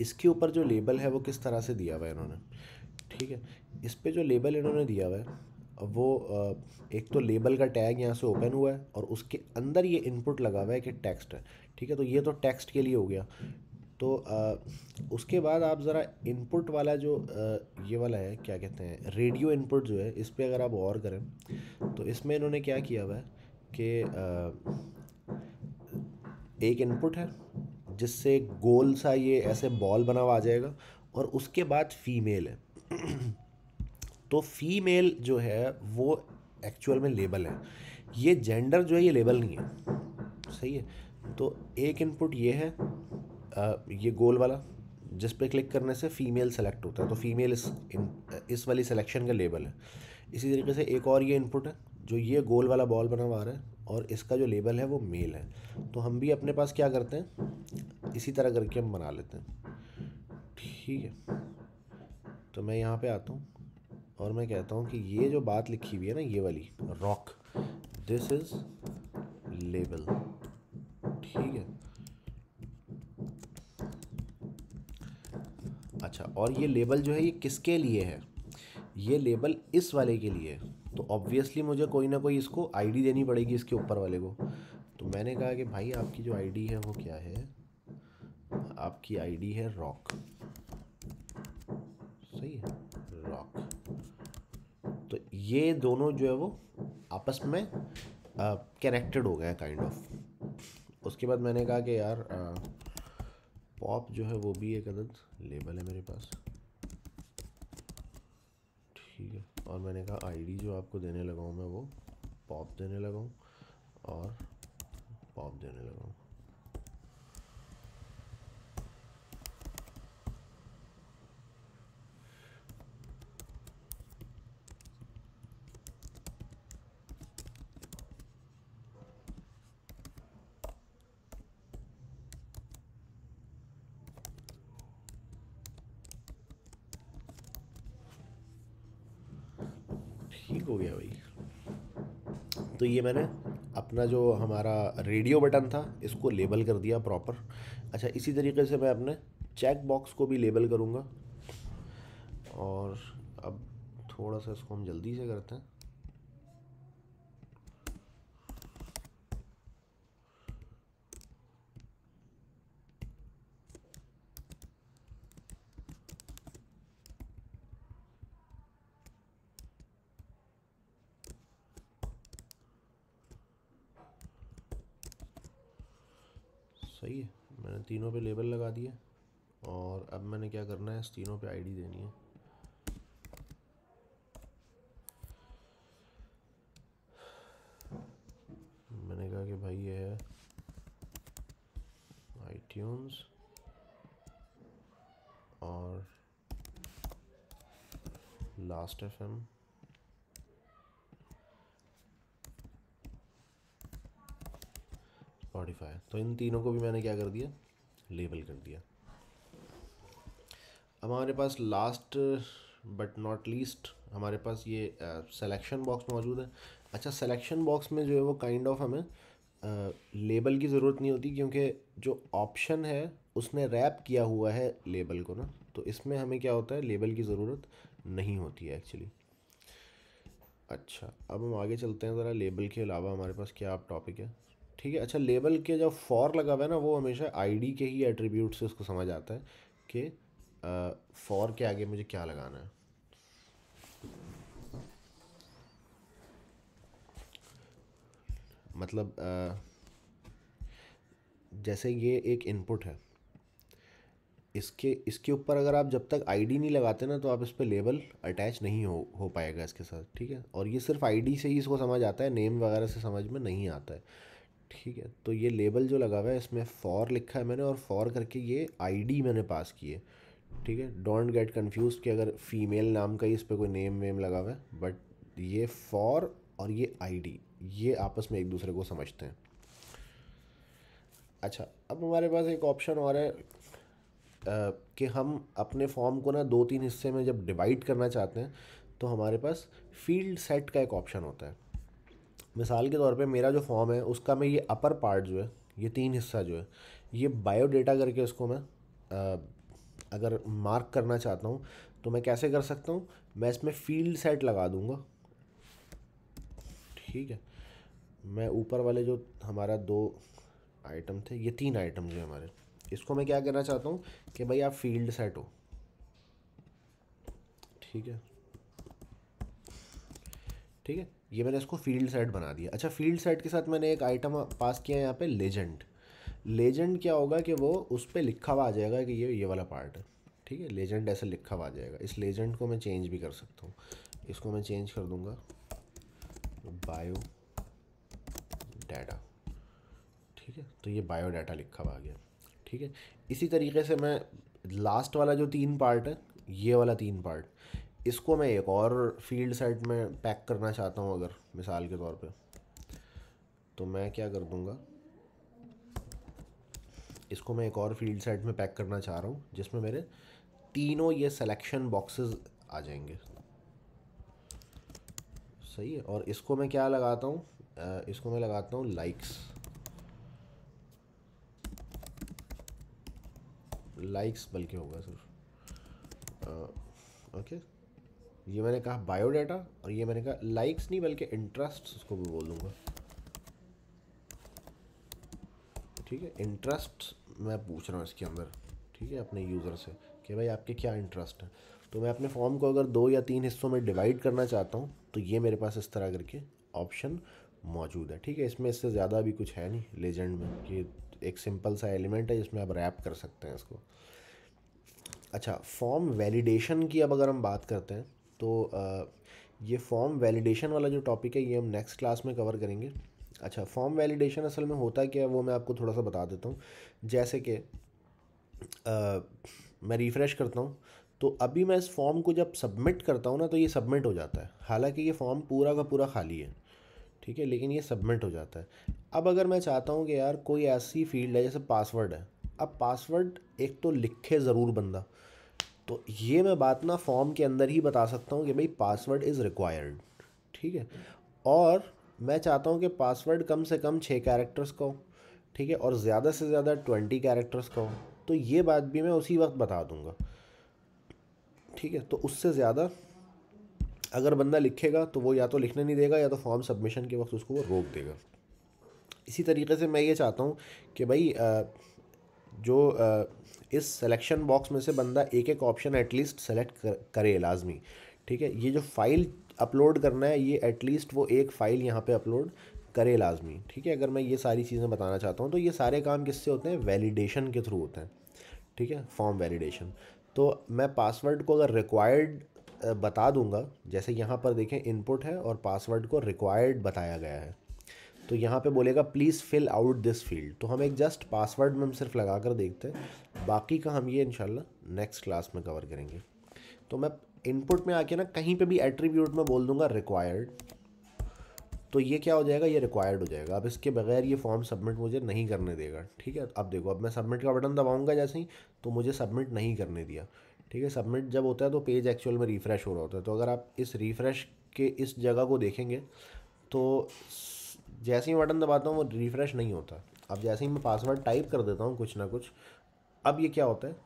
इसके ऊपर जो लेबल है वो किस तरह से दिया हुआ है इन्होंने ठीक है इस पर जो लेबल इन्होंने दिया हुआ है वो एक तो लेबल का टैग यहाँ से ओपन हुआ है और उसके अंदर ये इनपुट लगा हुआ है कि टेक्स्ट है ठीक है तो ये तो टेक्स्ट के लिए हो गया तो उसके बाद आप ज़रा इनपुट वाला जो ये वाला है क्या कहते हैं रेडियो इनपुट जो है इस पर अगर आप और करें तो इसमें इन्होंने क्या किया हुआ है कि एक इनपुट है जिससे गोल सा ये ऐसे बॉल बना हुआ आ जाएगा और उसके बाद फीमेल है तो फीमेल जो है वो एक्चुअल में लेबल है ये जेंडर जो है ये लेबल नहीं है सही है तो एक इनपुट ये है आ, ये गोल वाला जिस पे क्लिक करने से फीमेल सेलेक्ट होता है तो फीमेल इस इन, इस वाली सिलेक्शन का लेबल है इसी तरीके से एक और ये इनपुट है जो ये गोल वाला बॉल बना हुआ है और इसका जो लेबल है वो मेल है तो हम भी अपने पास क्या करते हैं इसी तरह करके हम बना लेते हैं ठीक है तो मैं यहाँ पे आता हूँ और मैं कहता हूँ कि ये जो बात लिखी हुई है ना ये वाली रॉक दिस इज लेबल ठीक है अच्छा और ये लेबल जो है ये किसके लिए है ये लेबल इस वाले के लिए है तो ऑब्वियसली मुझे कोई ना कोई इसको आईडी देनी पड़ेगी इसके ऊपर वाले को तो मैंने कहा कि भाई आपकी जो आईडी है वो क्या है आपकी आईडी है रॉक ये दोनों जो है वो आपस में कनेक्टेड हो गए काइंड ऑफ उसके बाद मैंने कहा कि यार पॉप जो है वो भी एक अदद लेबल है मेरे पास ठीक है और मैंने कहा आईडी जो आपको देने लगा हूँ मैं वो पॉप देने लगा हूँ और पॉप देने लगा हूँ तो ये मैंने अपना जो हमारा रेडियो बटन था इसको लेबल कर दिया प्रॉपर अच्छा इसी तरीके से मैं अपने चेक बॉक्स को भी लेबल करूँगा और अब थोड़ा सा इसको हम जल्दी से करते हैं तीनों पे लेबल लगा दिए और अब मैंने क्या करना है इस तीनों पे आईडी देनी है मैंने कहा कि भाई ये है आई और लास्ट एफ एम स्पॉटिफाई तो इन तीनों को भी मैंने क्या कर दिया लेबल कर दिया अब हमारे पास लास्ट बट नॉट लीस्ट हमारे पास ये सिलेक्शन बॉक्स मौजूद है अच्छा सिलेक्शन बॉक्स में जो है वो काइंड ऑफ हमें लेबल uh, की ज़रूरत नहीं होती क्योंकि जो ऑप्शन है उसने रैप किया हुआ है लेबल को ना तो इसमें हमें क्या होता है लेबल की ज़रूरत नहीं होती है एक्चुअली अच्छा अब हम आगे चलते हैं ज़रा लेबल के अलावा हमारे पास क्या आप टॉपिक है ठीक है अच्छा लेबल के जब फॉर लगा हुआ है ना वो हमेशा आईडी के ही एट्रीब्यूट से उसको समझ आता है कि फॉर के आगे मुझे क्या लगाना है मतलब आ, जैसे ये एक इनपुट है इसके इसके ऊपर अगर आप जब तक आईडी नहीं लगाते ना तो आप इस पर लेबल अटैच नहीं हो हो पाएगा इसके साथ ठीक है और ये सिर्फ आईडी से ही इसको समझ आता है नेम वगैरह से समझ में नहीं आता है ठीक है तो ये लेबल जो लगा हुआ है इसमें फॉर लिखा है मैंने और फॉर करके ये आईडी मैंने पास की है ठीक है डोंट गेट कन्फ्यूज कि अगर फीमेल नाम का ही इस पर कोई नेम वेम लगा हुआ है बट ये फॉर और ये आईडी ये आपस में एक दूसरे को समझते हैं अच्छा अब हमारे पास एक ऑप्शन और है कि हम अपने फॉर्म को ना दो तीन हिस्से में जब डिवाइड करना चाहते हैं तो हमारे पास फील्ड सेट का एक ऑप्शन होता है मिसाल के तौर पे मेरा जो फॉर्म है उसका मैं ये अपर पार्ट जो है ये तीन हिस्सा जो है ये बायोडेटा करके इसको मैं आ, अगर मार्क करना चाहता हूँ तो मैं कैसे कर सकता हूँ मैं इसमें फील्ड सेट लगा दूँगा ठीक है मैं ऊपर वाले जो हमारा दो आइटम थे ये तीन आइटम जो है हमारे इसको मैं क्या करना चाहता हूँ कि भाई आप फील्ड सेट हो ठीक है ठीक है ये मैंने इसको फील्ड सेट बना दिया अच्छा फील्ड सेट के साथ मैंने एक आइटम पास किया है यहाँ पे लेजेंड लेजेंड क्या होगा कि वो उस पर लिखा हुआ आ जाएगा कि ये ये वाला पार्ट है ठीक है लेजेंड ऐसा लिखा हुआ आ जाएगा इस लेजेंड को मैं चेंज भी कर सकता हूँ इसको मैं चेंज कर दूँगा बायो डाटा ठीक है तो ये बायो डाटा लिखा हुआ आ गया ठीक है इसी तरीके से मैं लास्ट वाला जो तीन पार्ट है ये वाला तीन पार्ट इसको मैं एक और फील्ड सेट में पैक करना चाहता हूँ अगर मिसाल के तौर पे तो मैं क्या कर दूँगा इसको मैं एक और फील्ड सेट में पैक करना चाह रहा हूँ जिसमें मेरे तीनों ये सिलेक्शन बॉक्सेस आ जाएंगे सही है और इसको मैं क्या लगाता हूँ इसको मैं लगाता हूँ लाइक्स लाइक्स बल्कि होगा सिर्फ ओके ये मैंने कहा बायोडाटा और ये मैंने कहा लाइक्स नहीं बल्कि इंटरेस्ट उसको भी बोल दूँगा ठीक है इंटरेस्ट मैं पूछ रहा हूँ इसके अंदर ठीक है अपने यूज़र से कि भाई आपके क्या इंटरेस्ट हैं तो मैं अपने फॉर्म को अगर दो या तीन हिस्सों में डिवाइड करना चाहता हूँ तो ये मेरे पास इस तरह करके ऑप्शन मौजूद है ठीक है इसमें इससे ज़्यादा भी कुछ है नहीं लेजेंड में कि एक सिंपल सा एलिमेंट है जिसमें आप रैप कर सकते हैं इसको अच्छा फॉर्म वैलिडेशन की अब अगर हम बात करते हैं तो ये फॉर्म वैलिडेशन वाला जो टॉपिक है ये हम नेक्स्ट क्लास में कवर करेंगे अच्छा फॉर्म वैलिडेशन असल में होता क्या है वो मैं आपको थोड़ा सा बता देता हूँ जैसे कि मैं रिफ़्रेश करता हूँ तो अभी मैं इस फॉर्म को जब सबमिट करता हूँ ना तो ये सबमिट हो जाता है हालांकि ये फॉर्म पूरा का पूरा खाली है ठीक है लेकिन ये सबमिट हो जाता है अब अगर मैं चाहता हूँ कि यार कोई ऐसी फील्ड है जैसे पासवर्ड है अब पासवर्ड एक तो लिखे ज़रूर बंदा तो ये मैं बात ना फॉर्म के अंदर ही बता सकता हूँ कि भाई पासवर्ड इज़ रिक्वायर्ड ठीक है और मैं चाहता हूँ कि पासवर्ड कम से कम छः कैरेक्टर्स का हो ठीक है और ज़्यादा से ज़्यादा ट्वेंटी कैरेक्टर्स का हो तो ये बात भी मैं उसी वक्त बता दूँगा ठीक है तो उससे ज़्यादा अगर बंदा लिखेगा तो वो या तो लिखने नहीं देगा या तो फॉर्म सबमिशन के वक्त उसको वो रोक देगा इसी तरीके से मैं ये चाहता हूँ कि भाई जो इस सेलेक्शन बॉक्स में से बंदा एक एक ऑप्शन एटलीस्ट सेलेक्ट करे लाजमी ठीक है ये जो फाइल अपलोड करना है ये एटलीस्ट वो एक फ़ाइल यहाँ पे अपलोड करे लाजमी ठीक है अगर मैं ये सारी चीज़ें बताना चाहता हूँ तो ये सारे काम किससे होते हैं वैलिडेशन के थ्रू होते हैं ठीक है फॉर्म वैलिडेशन तो मैं पासवर्ड को अगर रिक्वायर्ड बता दूंगा जैसे यहाँ पर देखें इनपुट है और पासवर्ड को रिक्वायर्ड बताया गया है तो यहाँ पे बोलेगा please fill out this field तो हम एक जस्ट पासवर्ड में हम सिर्फ लगा कर देखते हैं बाकी का हम ये इन नेक्स्ट क्लास में कवर करेंगे तो मैं इनपुट में आके ना कहीं पे भी एट्रीब्यूट में बोल दूंगा रिक्वायर्ड तो ये क्या हो जाएगा ये रिक्वायर्ड हो जाएगा अब इसके बगैर ये फॉर्म सबमिट मुझे नहीं करने देगा ठीक है अब देखो अब मैं सबमिट का बटन दबाऊंगा जैसे ही तो मुझे सबमिट नहीं करने दिया ठीक है सबमिट जब होता है तो पेज एक्चुअल में रिफ़्रेश हो रहा होता है तो अगर आप इस रिफ़्रेश के इस जगह को देखेंगे तो जैसे ही बटन दबाता हूँ वो रिफ़्रेश नहीं होता अब जैसे ही मैं पासवर्ड टाइप कर देता हूँ कुछ ना कुछ अब ये क्या होता है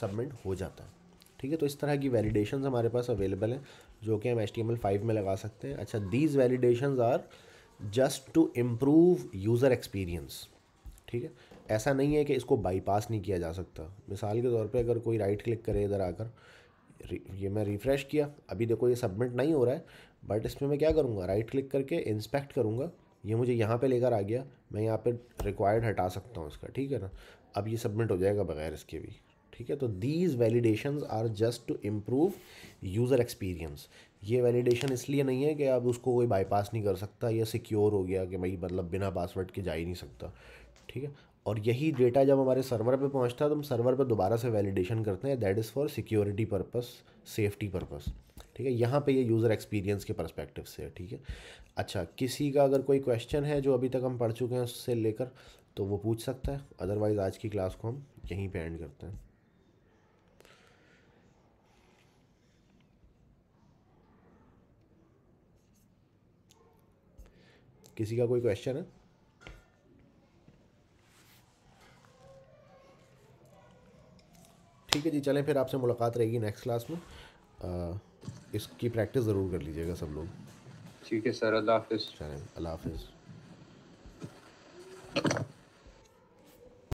सबमिट हो जाता है ठीक है तो इस तरह की वैलिडेशन हमारे पास अवेलेबल हैं जो कि हम एच टी में लगा सकते हैं अच्छा these validation are just to improve user experience ठीक है ऐसा नहीं है कि इसको बाईपास नहीं किया जा सकता मिसाल के तौर पे अगर कोई राइट क्लिक करे इधर आकर ये मैं रिफ़्रेश किया अभी देखो ये सबमिट नहीं हो रहा है बट इसमें मैं क्या करूँगा राइट क्लिक करके इंस्पेक्ट करूँगा ये मुझे यहाँ पे लेकर आ गया मैं यहाँ पे रिक्वायर्ड हटा सकता हूँ इसका ठीक है ना अब ये सबमिट हो जाएगा बगैर इसके भी ठीक है तो these validation are just to improve user experience ये वैलिडेशन इसलिए नहीं है कि अब उसको कोई बाईपास नहीं कर सकता या सिक्योर हो गया कि भाई मतलब बिना पासवर्ड के जा ही नहीं सकता ठीक है और यही डेटा जब हमारे सर्वर पे पहुंचता है तो हम सर्वर पे दोबारा से वैलिडेशन करते हैं that is for security purpose safety purpose ठीक है यहाँ पे ये यूज़र एक्सपीरियंस के परस्पेक्टिव से है ठीक है अच्छा किसी का अगर कोई क्वेश्चन है जो अभी तक हम पढ़ चुके हैं उससे लेकर तो वो पूछ सकता है अदरवाइज़ आज की क्लास को हम यहीं पे एंड करते हैं किसी का कोई क्वेश्चन है ठीक है जी चलें फिर आपसे मुलाकात रहेगी नेक्स्ट क्लास में आ, इसकी प्रैक्टिस ज़रूर कर लीजिएगा सब लोग ठीक है सर अल्लाह हाफिज़ अल्लाह हाफिज़